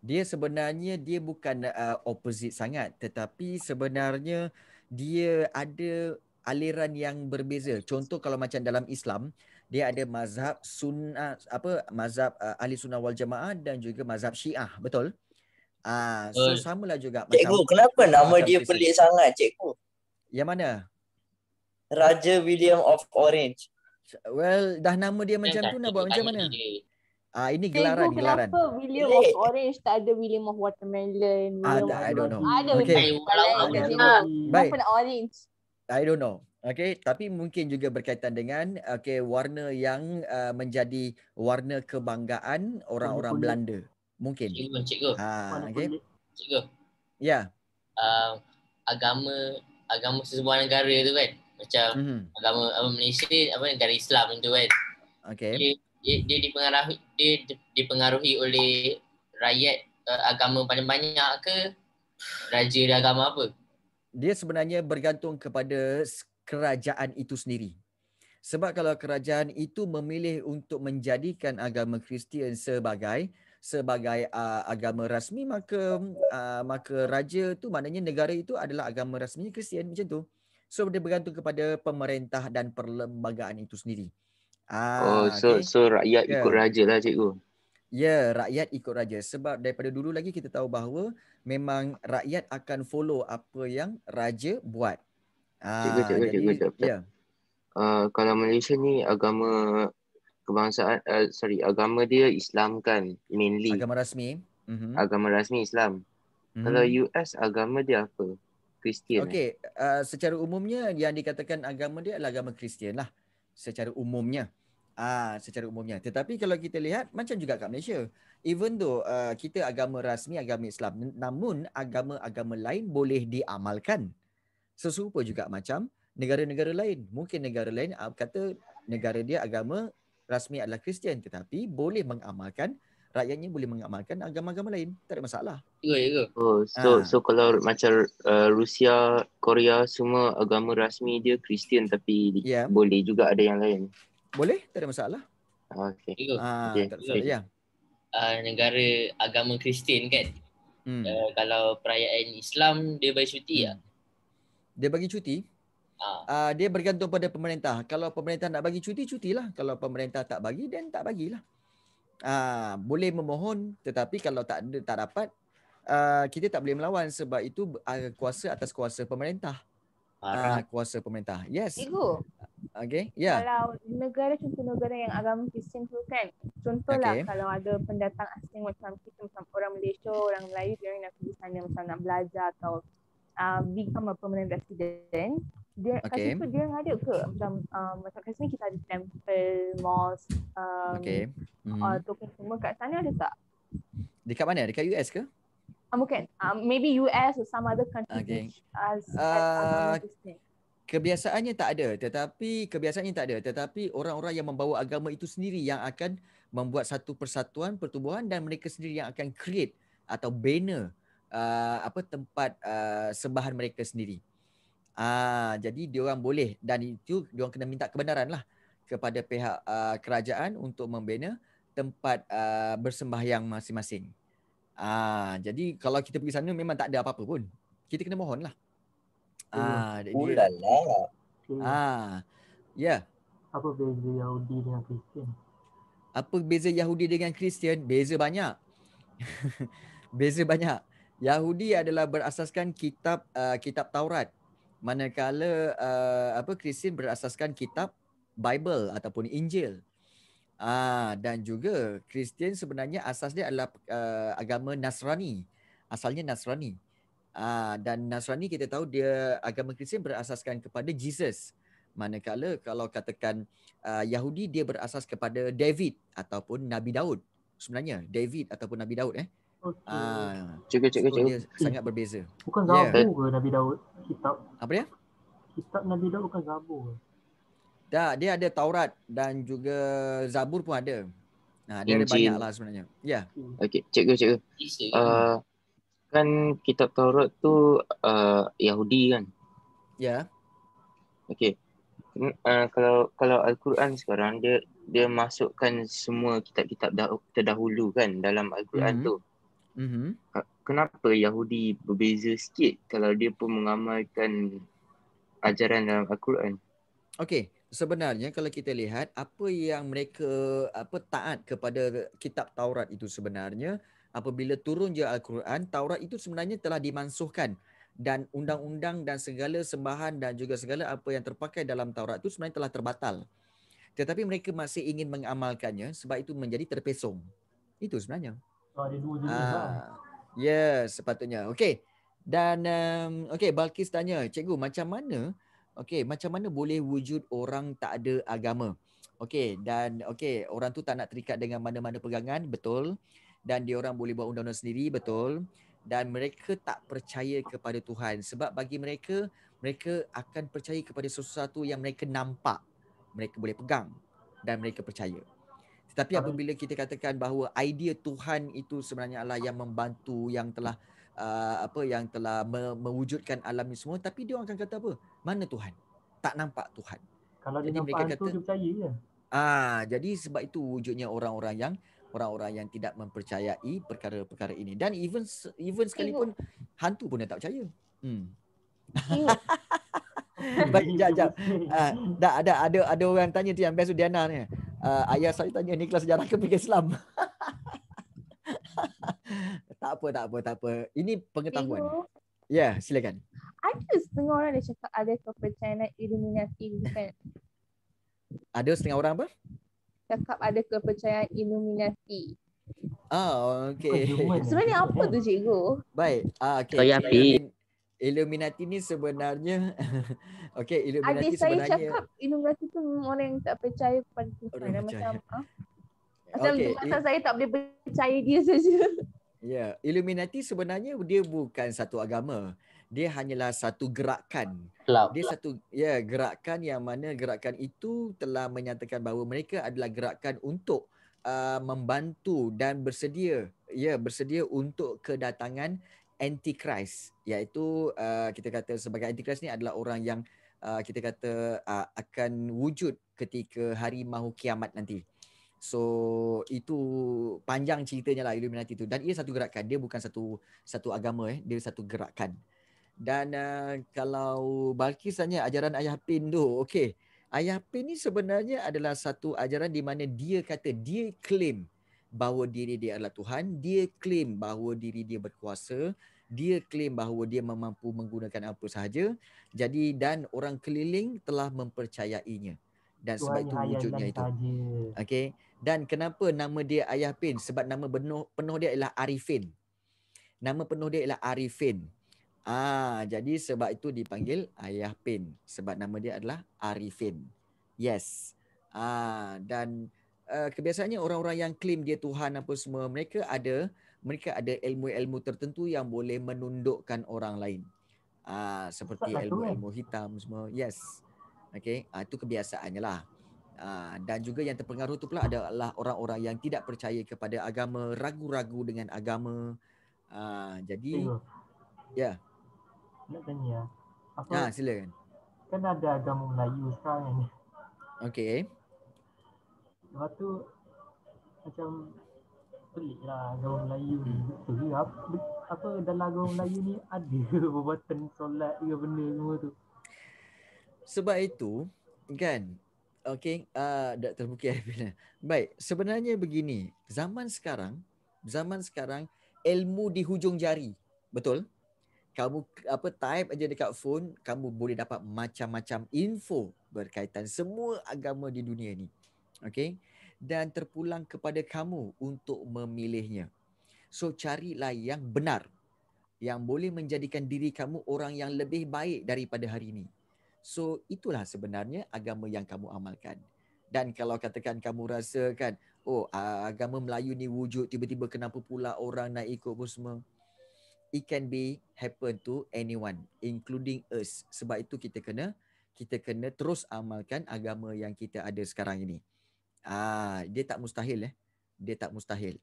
dia sebenarnya dia bukan uh, opposite sangat tetapi sebenarnya dia ada aliran yang berbeza contoh kalau macam dalam Islam dia ada mazhab sunnah apa mazhab uh, ahli sunnah wal jamaah dan juga mazhab syiah betul ah uh, so uh, samalah juga cikgu, macam cikgu kenapa uh, nama dia pelik sangat cikgu yang mana raja william of orange well dah nama dia macam tu nak buat macam mana dia. Ah uh, ini gelaran Tengok gelaran. Kenapa William eh. of Orange tak ada William of Watermelon? Ah, uh, I don't know. Ada. Okay. Baik. Orange. I don't know. Okay, tapi mungkin juga berkaitan dengan okay warna yang uh, menjadi warna kebanggaan orang-orang Belanda. Mungkin. Cikgu, Cikgu. Ha, okay. Cikgu. Ya. Yeah. Uh, agama agama sesebuah negara tu kan. Macam mm-hmm. agama apa, Malaysia, apa negara Islam tu kan. Okay. okay dia, dia dipengaruhi dia dipengaruhi oleh rakyat uh, agama banyak-banyak ke raja dia agama apa dia sebenarnya bergantung kepada kerajaan itu sendiri sebab kalau kerajaan itu memilih untuk menjadikan agama Kristian sebagai sebagai uh, agama rasmi maka uh, maka raja tu maknanya negara itu adalah agama rasminya Kristian macam tu so dia bergantung kepada pemerintah dan perlembagaan itu sendiri Ah, oh, so okay. so rakyat yeah. ikut raja lah cikgu. Ya, yeah, rakyat ikut raja. Sebab daripada dulu lagi kita tahu bahawa memang rakyat akan follow apa yang raja buat. Ah, cikgu, ah, cikgu, jadi, cikgu, cikgu. Yeah. Uh, kalau Malaysia ni agama kebangsaan, uh, sorry, agama dia Islam kan mainly. Agama rasmi. Mm-hmm. Agama rasmi Islam. Mm-hmm. Kalau US agama dia apa? Kristian. Okay, uh, eh? ah, secara umumnya yang dikatakan agama dia adalah agama Kristian lah secara umumnya. Ah, secara umumnya. Tetapi kalau kita lihat macam juga kat Malaysia, even tu uh, ah, kita agama rasmi agama Islam, namun agama-agama lain boleh diamalkan. Sesuatu juga macam negara-negara lain. Mungkin negara lain uh, kata negara dia agama rasmi adalah Kristian tetapi boleh mengamalkan rakyatnya boleh mengamalkan agama-agama lain tak ada masalah. Ya ya. Oh so ha. so kalau macam uh, Rusia, Korea semua agama rasmi dia Kristian tapi yeah. boleh juga ada yang lain. Boleh, tak ada masalah. Ah, okey. Ya ha, ah, okay. tak ada masalah ya. Uh, negara agama Kristian kan. Hmm. Uh, kalau perayaan Islam dia bagi cuti ya. Hmm. Dia bagi cuti? Uh, dia bergantung pada pemerintah. Kalau pemerintah nak bagi cuti, cutilah. Kalau pemerintah tak bagi, then tak bagilah. Uh, boleh memohon tetapi kalau tak ada tak dapat uh, kita tak boleh melawan sebab itu uh, kuasa atas kuasa pemerintah. Uh, kuasa pemerintah. Yes. Ego. Okay. Yeah. Kalau negara contoh negara yang agama Kristian tu kan contohlah okay. kalau ada pendatang asing macam kita macam orang Malaysia, orang Melayu dia nak pergi sana macam nak belajar atau uh, become a permanent resident dia okay. kat situ dia ada ke macam uh, macam kat sini kita ada temple mosque um, okay. mm uh, token semua kat sana ada tak dekat mana dekat US ke um, bukan um, maybe US or some other country okay. as, uh, Kebiasaannya tak ada tetapi kebiasaannya tak ada tetapi orang-orang yang membawa agama itu sendiri yang akan membuat satu persatuan pertubuhan dan mereka sendiri yang akan create atau bina uh, apa tempat uh, sembahan mereka sendiri. Ah uh, jadi diorang boleh dan itu dia orang kena minta kebenaran lah kepada pihak uh, kerajaan untuk membina tempat uh, bersembahyang masing-masing. Ah uh, jadi kalau kita pergi sana memang tak ada apa-apa pun. Kita kena mohon lah. Ah uh, dia. Lah. Ah. ya. Apa beza Yahudi dengan Kristian? Apa beza Yahudi dengan Kristian? Beza banyak. beza banyak. Yahudi adalah berasaskan kitab uh, kitab Taurat. Manakala uh, apa Kristian berasaskan kitab Bible ataupun Injil. Ah uh, dan juga Kristian sebenarnya asasnya adalah uh, agama Nasrani. Asalnya Nasrani. Ah uh, dan Nasrani kita tahu dia agama Kristian berasaskan kepada Jesus. Manakala kalau katakan uh, Yahudi dia berasas kepada David ataupun Nabi Daud sebenarnya David ataupun Nabi Daud eh. Okay. Ah, cikgu cikgu cikgu sangat berbeza. Bukan zabur yeah. ke Nabi Daud kitab? Apa dia? Kitab Nabi Daud bukan zabur. Tak, dia ada Taurat dan juga Zabur pun ada. Nah, dia Injil. ada banyaklah sebenarnya. Ya. Yeah. Okey, cikgu cikgu. Uh, kan kitab Taurat tu uh, Yahudi kan? Ya. Yeah. Okey. Uh, kalau kalau Al-Quran sekarang dia dia masukkan semua kitab-kitab terdahulu kan dalam Al-Quran mm-hmm. tu. Mm-hmm. Ha, kenapa Yahudi berbeza sikit kalau dia pun mengamalkan ajaran dalam Al-Quran? Okey, sebenarnya kalau kita lihat apa yang mereka apa taat kepada kitab Taurat itu sebenarnya apabila turun je Al-Quran, Taurat itu sebenarnya telah dimansuhkan dan undang-undang dan segala sembahan dan juga segala apa yang terpakai dalam Taurat itu sebenarnya telah terbatal. Tetapi mereka masih ingin mengamalkannya sebab itu menjadi terpesong. Itu sebenarnya ada dua dulu ah. lah. Ya, yes, sepatutnya. Okey. Dan um, okey, Balkis tanya, cikgu macam mana? Okey, macam mana boleh wujud orang tak ada agama? Okey, dan okey, orang tu tak nak terikat dengan mana-mana pegangan, betul. Dan dia orang boleh buat undang-undang sendiri, betul. Dan mereka tak percaya kepada Tuhan sebab bagi mereka mereka akan percaya kepada sesuatu yang mereka nampak, mereka boleh pegang dan mereka percaya. Tetapi apabila kita katakan bahawa idea Tuhan itu sebenarnya Allah yang membantu yang telah uh, apa yang telah me- mewujudkan alam ini semua tapi dia orang akan kata apa? Mana Tuhan? Tak nampak Tuhan. Kalau jadi dia mereka nampak kata, itu dia percaya Ah, jadi sebab itu wujudnya orang-orang yang orang-orang yang tidak mempercayai perkara-perkara ini dan even even sekalipun Ibu. hantu pun dia tak percaya. Hmm. Baik, jap, jap. Uh, dah, ada, ada, ada orang tanya tu yang best tu Diana ni uh, ayah saya tanya ni kelas sejarah ke fikir Islam. tak apa tak apa tak apa. Ini pengetahuan. Ya, yeah, silakan. Ada setengah orang yang cakap ada kepercayaan Illuminati kan. Ada setengah orang apa? Cakap ada kepercayaan Illuminati. Oh, ah, okay. Sebenarnya apa tu cikgu? Baik. Ah, okay. Toya api. Illuminati ni sebenarnya Okay Illuminati Adik sebenarnya Adik saya cakap Illuminati tu orang yang tak percaya kepada Tuhan orang yang percaya. Ah. Macam ha? Macam okay. saya tak boleh percaya dia saja Ya yeah. Illuminati sebenarnya dia bukan satu agama dia hanyalah satu gerakan. Club. Dia satu ya yeah, gerakan yang mana gerakan itu telah menyatakan bahawa mereka adalah gerakan untuk uh, membantu dan bersedia ya yeah, bersedia untuk kedatangan antichrist iaitu uh, kita kata sebagai antichrist ni adalah orang yang uh, kita kata uh, akan wujud ketika hari mahu kiamat nanti. So itu panjang ceritanya lah Illuminati tu dan ia satu gerakan dia bukan satu satu agama eh dia satu gerakan. Dan uh, kalau Balkis tanya ajaran Ayah Pin tu okey Ayah Pin ni sebenarnya adalah satu ajaran di mana dia kata dia claim bahawa diri dia adalah Tuhan, dia claim bahawa diri dia berkuasa, dia claim bahawa dia mampu menggunakan apa sahaja. Jadi dan orang keliling telah mempercayainya. Dan sebab Tuhan itu wujudnya itu. Okey. Dan kenapa nama dia Ayah Pin? Sebab nama penuh, penuh dia ialah Arifin. Nama penuh dia ialah Arifin. Ah, jadi sebab itu dipanggil Ayah Pin. Sebab nama dia adalah Arifin. Yes. Ah, dan Eh, kebiasaannya orang-orang yang claim dia Tuhan apa semua mereka ada mereka ada ilmu-ilmu tertentu yang boleh menundukkan orang lain. Ah uh, seperti ilmu-ilmu hitam semua. Yes. Okey, uh, ah, itu kebiasaannya lah. Uh, dan juga yang terpengaruh tu pula adalah orang-orang yang tidak percaya kepada agama, ragu-ragu dengan agama. Uh, jadi ya. Yeah. Nak tanya. Ah, ha, silakan. Kan ada agama Melayu sekarang ni. Okey. Lepas tu macam pelik lah agama Melayu ni betul ke apa, apa dalam agama Melayu ni ada perbuatan solat ke benda semua tu sebab itu kan Okay, uh, ah, tak terbukti akhirnya. Baik, sebenarnya begini. Zaman sekarang, zaman sekarang, ilmu di hujung jari. Betul? Kamu apa type aja dekat phone, kamu boleh dapat macam-macam info berkaitan semua agama di dunia ni okay? dan terpulang kepada kamu untuk memilihnya. So carilah yang benar yang boleh menjadikan diri kamu orang yang lebih baik daripada hari ini. So itulah sebenarnya agama yang kamu amalkan. Dan kalau katakan kamu rasa kan, oh agama Melayu ni wujud tiba-tiba kenapa pula orang nak ikut pun semua. It can be happen to anyone including us. Sebab itu kita kena kita kena terus amalkan agama yang kita ada sekarang ini. Ah, dia tak mustahil eh. Dia tak mustahil.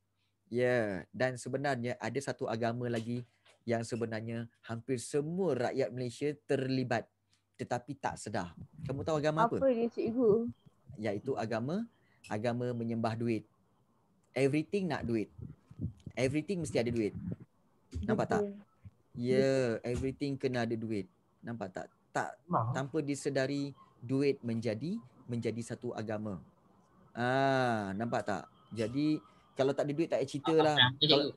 Ya, yeah. dan sebenarnya ada satu agama lagi yang sebenarnya hampir semua rakyat Malaysia terlibat tetapi tak sedar. Kamu tahu agama apa? Apa dia cikgu? Iaitu agama agama menyembah duit. Everything nak duit. Everything mesti ada duit. Nampak tak? Ya, yeah, everything kena ada duit. Nampak tak? Tak tanpa disedari duit menjadi menjadi satu agama. Ah, nampak tak? Jadi kalau tak ada duit tak payah cerita lah. Ya, yeah.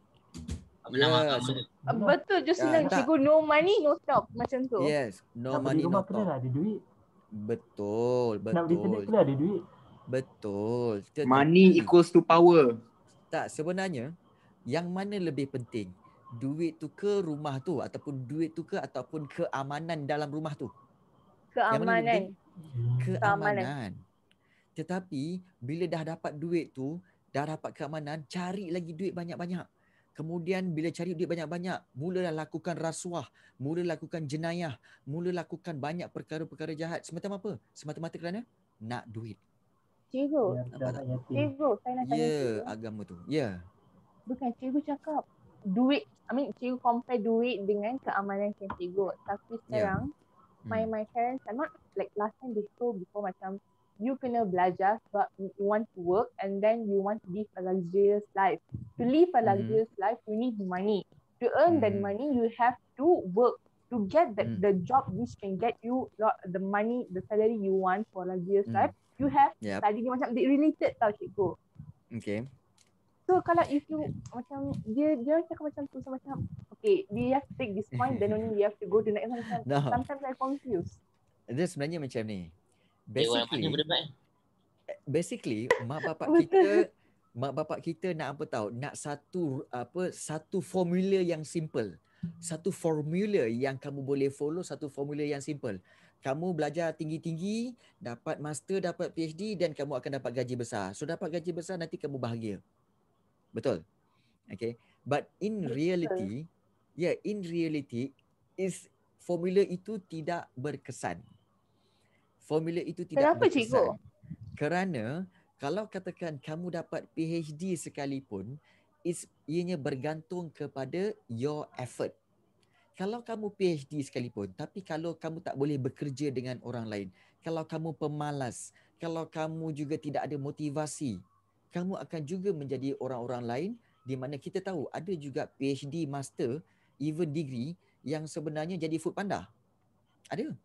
Betul je senang ya, cikgu no money no stop macam tu. Yes, no nak money no stop. Ada duit. Betul, betul. Nak beli ada duit. Betul. Kita money equals to power. Tak, sebenarnya yang mana lebih penting? Duit tu ke rumah tu ataupun duit tu ke ataupun keamanan dalam rumah tu? Hmm. Keamanan. Keamanan. keamanan. Tetapi bila dah dapat duit tu, dah dapat keamanan, cari lagi duit banyak-banyak. Kemudian bila cari duit banyak-banyak, mulalah lakukan rasuah, mula lakukan jenayah, mula lakukan banyak perkara-perkara jahat. Semata-mata apa? Semata-mata kerana nak duit. Cikgu, ya, cikgu saya nak tanya yeah, cikgu. agama tu. Ya. Yeah. Bukan cikgu cakap. Duit, I mean cikgu compare duit dengan keamanan yang cikgu. Tapi ya. sekarang, yeah. my hmm. my parents are not like last time they show before macam you kena belajar sebab you want to work and then you want to live a luxurious life. To live a hmm. luxurious mm. life, you need money. To earn mm. that hmm. money, you have to work to get the, mm. the job which can get you the money, the salary you want for luxurious mm. life. You have yep. study ni macam related tau cikgu. Okay. So kalau if you macam dia dia cakap macam tu so, macam okay we have to take this point then only we have to go to next one. No. Sometimes I confused. Dia sebenarnya macam ni basically basically mak bapak kita mak bapak kita nak apa tahu nak satu apa satu formula yang simple satu formula yang kamu boleh follow satu formula yang simple kamu belajar tinggi-tinggi dapat master dapat PhD dan kamu akan dapat gaji besar so dapat gaji besar nanti kamu bahagia betul okay but in reality yeah in reality is formula itu tidak berkesan formula itu e tidak Kenapa berkesan. cikgu? Kerana kalau katakan kamu dapat PhD sekalipun, is ianya bergantung kepada your effort. Kalau kamu PhD sekalipun, tapi kalau kamu tak boleh bekerja dengan orang lain, kalau kamu pemalas, kalau kamu juga tidak ada motivasi, kamu akan juga menjadi orang-orang lain di mana kita tahu ada juga PhD, master, even degree yang sebenarnya jadi food panda. Ada.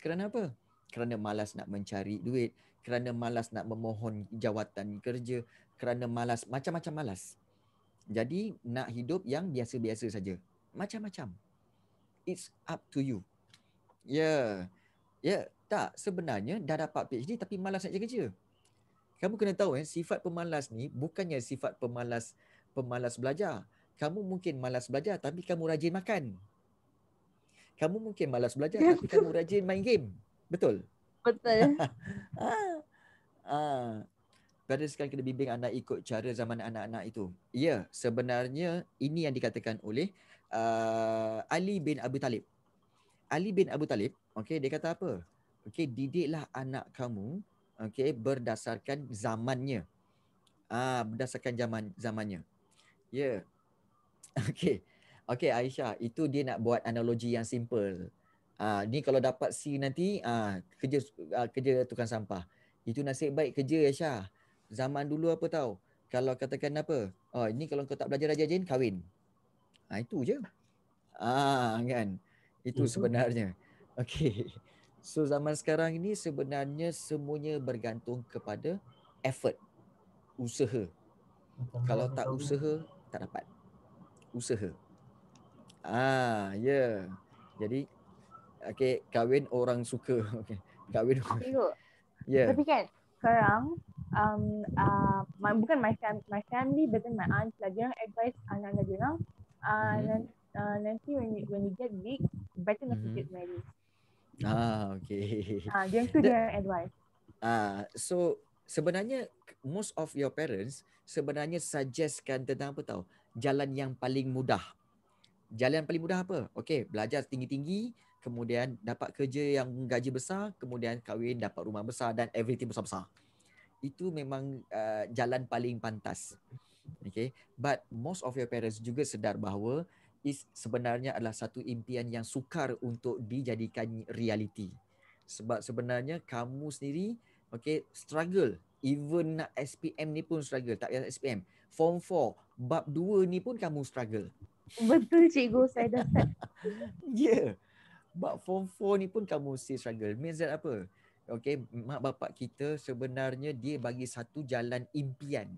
Kerana apa? kerana malas nak mencari duit, kerana malas nak memohon jawatan kerja, kerana malas macam-macam malas. Jadi nak hidup yang biasa-biasa saja. Macam-macam. It's up to you. Ya. Yeah. Ya, yeah. tak sebenarnya dah dapat PhD tapi malas nak cari kerja. Kamu kena tahu eh sifat pemalas ni bukannya sifat pemalas pemalas belajar. Kamu mungkin malas belajar tapi kamu rajin makan. Kamu mungkin malas belajar tapi kamu rajin main game. Betul. Betul. ah. ah. sekarang kena bimbing anak ikut cara zaman anak-anak itu. Ya, sebenarnya ini yang dikatakan oleh uh, Ali bin Abu Talib. Ali bin Abu Talib, okey, dia kata apa? Okey, didiklah anak kamu, okey, berdasarkan zamannya. Ah, berdasarkan zaman zamannya. Ya. Yeah. Okey. Okey, Aisyah, itu dia nak buat analogi yang simple. Ah ni kalau dapat si nanti ah kerja ah, kerja tukang sampah. Itu nasib baik kerja ya Syah. Zaman dulu apa tahu? Kalau katakan apa? Oh ini kalau kau tak belajar rajin kahwin. Ah itu je. Ah kan. Itu uh sebenarnya. Okey. So zaman sekarang ini sebenarnya semuanya bergantung kepada effort. Usaha. Bukan kalau tak kahwin. usaha tak dapat. Usaha. Ah ya. Yeah. Jadi okay, kahwin orang suka. Okay. Kahwin Tapi Tengok. Yeah. Tapi kan, sekarang, um, uh, my, bukan my, fam- my family, but my aunt lagi yang advice anak-anak dia lah. nanti when you, when you get big, better not to mm-hmm. get married. Ah, okay. Ah, uh, dia tu dia yang advise. Ah, uh, so sebenarnya most of your parents sebenarnya suggestkan tentang apa tahu? Jalan yang paling mudah. Jalan yang paling mudah apa? Okay, belajar tinggi-tinggi, kemudian dapat kerja yang gaji besar, kemudian kahwin dapat rumah besar dan everything besar-besar. Itu memang uh, jalan paling pantas. Okay. But most of your parents juga sedar bahawa is sebenarnya adalah satu impian yang sukar untuk dijadikan realiti. Sebab sebenarnya kamu sendiri okay, struggle. Even nak SPM ni pun struggle. Tak payah SPM. Form 4, bab 2 ni pun kamu struggle. Betul cikgu, saya dah. Yeah bab form 4 ni pun kamu still struggle. Means that apa? Okay, mak bapak kita sebenarnya dia bagi satu jalan impian.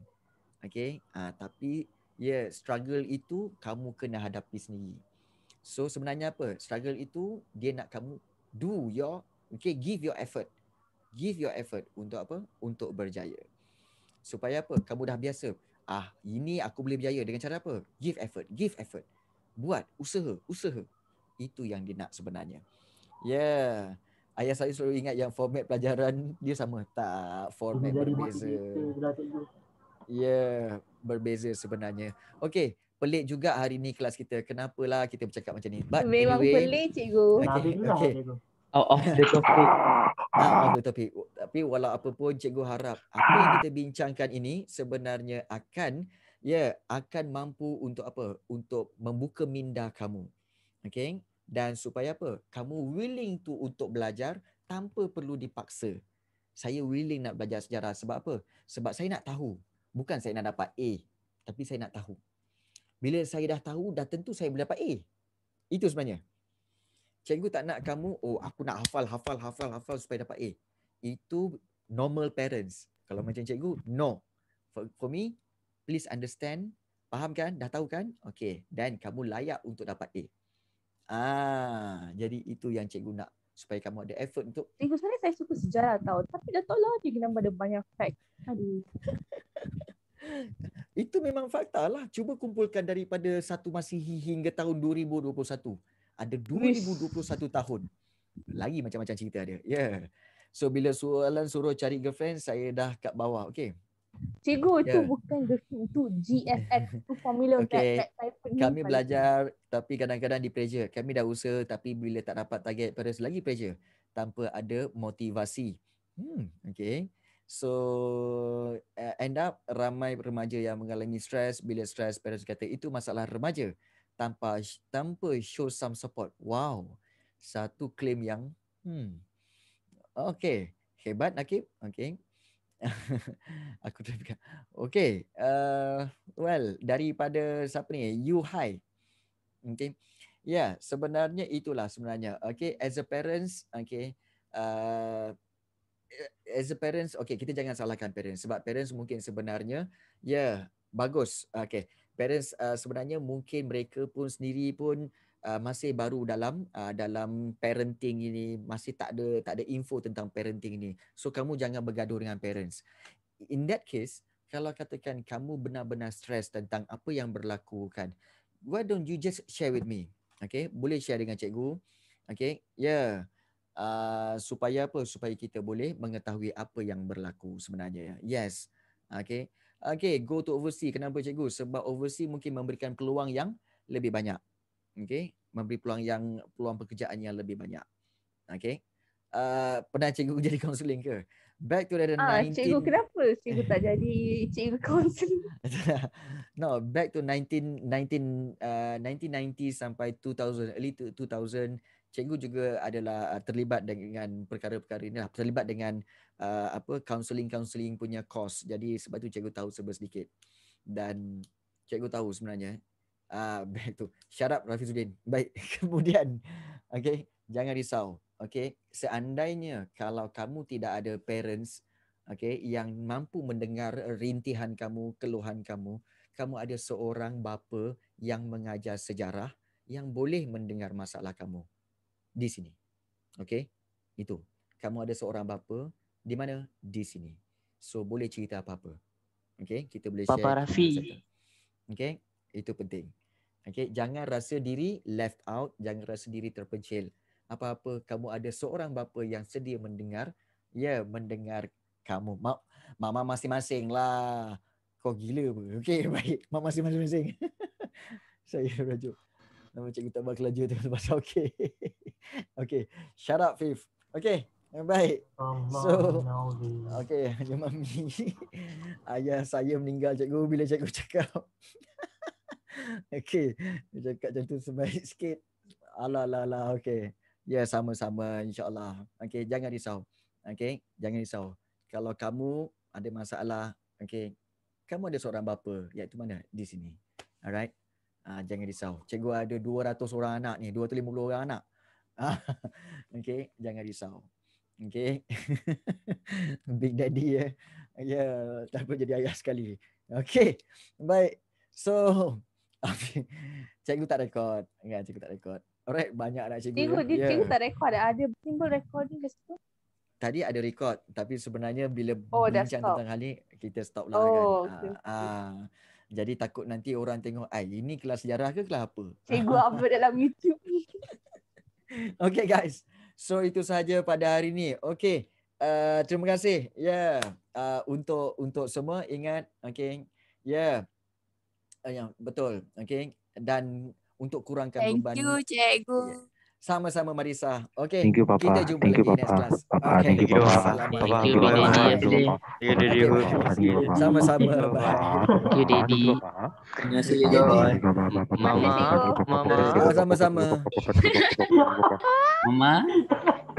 Okay, uh, tapi yeah, struggle itu kamu kena hadapi sendiri. So sebenarnya apa? Struggle itu dia nak kamu do your, okay, give your effort. Give your effort untuk apa? Untuk berjaya. Supaya apa? Kamu dah biasa. Ah, ini aku boleh berjaya dengan cara apa? Give effort, give effort. Buat, usaha, usaha, itu yang dia nak sebenarnya. Ya. Yeah. Ayah saya selalu ingat yang format pelajaran dia sama. Tak, format dia berbeza. Ya, yeah, berbeza sebenarnya. Okay, pelik juga hari ni kelas kita. Kenapalah kita bercakap macam ni. But Memang anyway, pelik cikgu. Okay, lah, okay. Oh, off the topic. off the topic. Tapi walau apa pun cikgu harap apa yang kita bincangkan ini sebenarnya akan ya yeah, akan mampu untuk apa? Untuk membuka minda kamu. Okay? Dan supaya apa? Kamu willing to untuk belajar tanpa perlu dipaksa. Saya willing nak belajar sejarah sebab apa? Sebab saya nak tahu. Bukan saya nak dapat A. Tapi saya nak tahu. Bila saya dah tahu, dah tentu saya boleh dapat A. Itu sebenarnya. Cikgu tak nak kamu, oh aku nak hafal, hafal, hafal, hafal supaya dapat A. Itu normal parents. Kalau macam cikgu, no. For, for me, please understand. Faham kan? Dah tahu kan? Okay. Dan kamu layak untuk dapat A. Ah, jadi itu yang cikgu nak supaya kamu ada effort untuk Cikgu sebenarnya saya suka sejarah tau tapi dah tahu lah cikgu ada banyak fact. Aduh. itu memang fakta lah. Cuba kumpulkan daripada satu masihi hingga tahun 2021. Ada 2021 tahun. Lagi macam-macam cerita dia. Yeah. So bila soalan suruh cari girlfriend, saya dah kat bawah. Okay. Cikgu yeah. tu bukan gerfing tu GFX tu formula okay. untuk typing. Kami belajar paling. tapi kadang-kadang di pressure. Kami dah usaha tapi bila tak dapat target pada selagi pressure tanpa ada motivasi. Hmm, okay. So e, end up ramai remaja yang mengalami stres bila stres parents kata itu masalah remaja tanpa tanpa show some support. Wow. Satu claim yang hmm. Okay. Hebat Nakib. Okay. aku terfikir. Okay. Uh, well, daripada siapa ni? You Hai. Okay. Ya, yeah, sebenarnya itulah sebenarnya. Okay, as a parents, okay. Uh, as a parents, okay, kita jangan salahkan parents. Sebab parents mungkin sebenarnya, ya, yeah, bagus. Okay, parents uh, sebenarnya mungkin mereka pun sendiri pun Uh, masih baru dalam uh, dalam parenting ini masih tak ada tak ada info tentang parenting ini so kamu jangan bergaduh dengan parents in that case kalau katakan kamu benar-benar stres tentang apa yang berlaku kan why don't you just share with me okay boleh share dengan cikgu okay yeah uh, supaya apa supaya kita boleh mengetahui apa yang berlaku sebenarnya ya. yes okay okay go to overseas kenapa cikgu sebab overseas mungkin memberikan peluang yang lebih banyak okay, memberi peluang yang peluang pekerjaan yang lebih banyak. Okay. Uh, pernah cikgu jadi counselling ke? Back to the ah, 19... Cikgu kenapa cikgu tak jadi cikgu counselling? no, back to 19, 19, uh, 1990 sampai 2000, early 2000, cikgu juga adalah uh, terlibat dengan perkara-perkara ini lah. Terlibat dengan uh, apa counselling-counselling punya course. Jadi sebab tu cikgu tahu sebesar sedikit. Dan cikgu tahu sebenarnya Ah, uh, tu. Shut up Rafizuddin. Baik, kemudian okay, jangan risau. Okay, seandainya kalau kamu tidak ada parents okay, yang mampu mendengar rintihan kamu, keluhan kamu, kamu ada seorang bapa yang mengajar sejarah yang boleh mendengar masalah kamu di sini. Okay, itu. Kamu ada seorang bapa di mana? Di sini. So, boleh cerita apa-apa. Okay, kita boleh Papa share. Papa Rafi. Okay, itu penting. Okay, jangan rasa diri left out, jangan rasa diri terpencil. Apa-apa kamu ada seorang bapa yang sedia mendengar, ya mendengar kamu. Ma mama masing-masing lah. Kau gila apa? Okay, baik. Mama masing-masing. Saya rajuk. Nama cikgu tak bakal laju tu. Masa okay. okay. Shut up, Fif. Okay. Yang baik. So, okay. Jemaah mi. Ayah saya meninggal cikgu bila cikgu cakap. Okay. Dia cakap macam tu sebaik sikit. Alah, alah, alah. Okay. Ya, yeah, sama-sama. InsyaAllah. Okay. Jangan risau. Okay. Jangan risau. Kalau kamu ada masalah. Okay. Kamu ada seorang bapa. Iaitu mana? Di sini. Alright. Uh, jangan risau. Cikgu ada 200 orang anak ni. 250 orang anak. okay. Jangan risau. Okay. Big daddy ya. Eh. Ya. Yeah, tak apa jadi ayah sekali. Okay. Baik. So, Okay. Cikgu tak rekod, Enggak, cikgu tak rekod. Alright, banyak nak cikgu. Cikgu, ya. dia, yeah. cikgu tak record. Ada simple rekod ke situ? Tadi ada rekod, Tapi sebenarnya bila oh, bincang tentang hal ni, kita stop lah oh, kan. Okay. Uh, ah, uh, ah. jadi takut nanti orang tengok, Ay, ini kelas sejarah ke kelas apa? Cikgu apa dalam YouTube ni? okay guys. So itu sahaja pada hari ni. Okay. Uh, terima kasih. Yeah. Uh, untuk untuk semua ingat okay. Yeah uh, yang betul okey dan untuk kurangkan thank beban thank you cikgu sama-sama Marisa okey thank you papa kita jumpa thank lagi you papa next papa okay. thank you papa thank you papa thank you daddy sama-sama thank you daddy terima kasih ya mama mama sama-sama mama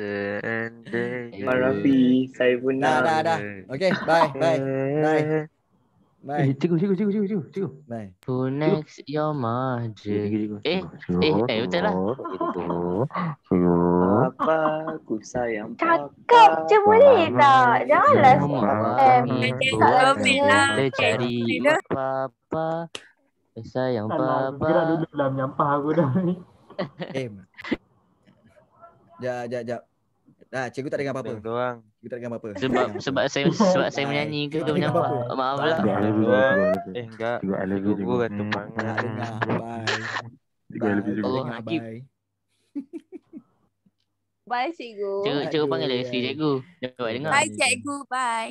seandainya Marafi, saya pun nak Dah, dah, dah Okay, bye, bye Bye Bye. Eh, cikgu, cikgu, cikgu, cikgu, cikgu. Bye. Who next your mother? Eh, eh, eh, betul lah. Papa, ku sayang papa. Cakap je boleh tak? Janganlah. Eh, saya tak cari papa. Sayang papa. Kira duduk dalam nyampah aku dah ni. Eh, Jap, jap, jap. Ah, cikgu tak dengar apa-apa. Doang. Cikgu tak dengar apa-apa. Sebab sebab saya sebab saya menyanyi ke tu menyapa. Maaflah. Eh enggak. Cikgu I love you juga. Cikgu kat tempat. Tak dengar. Bye. Cikgu I love you juga. Bye. Bye cikgu. Cikgu, cikgu panggil lagi cikgu. Jangan dengar. Bye cikgu. Bye.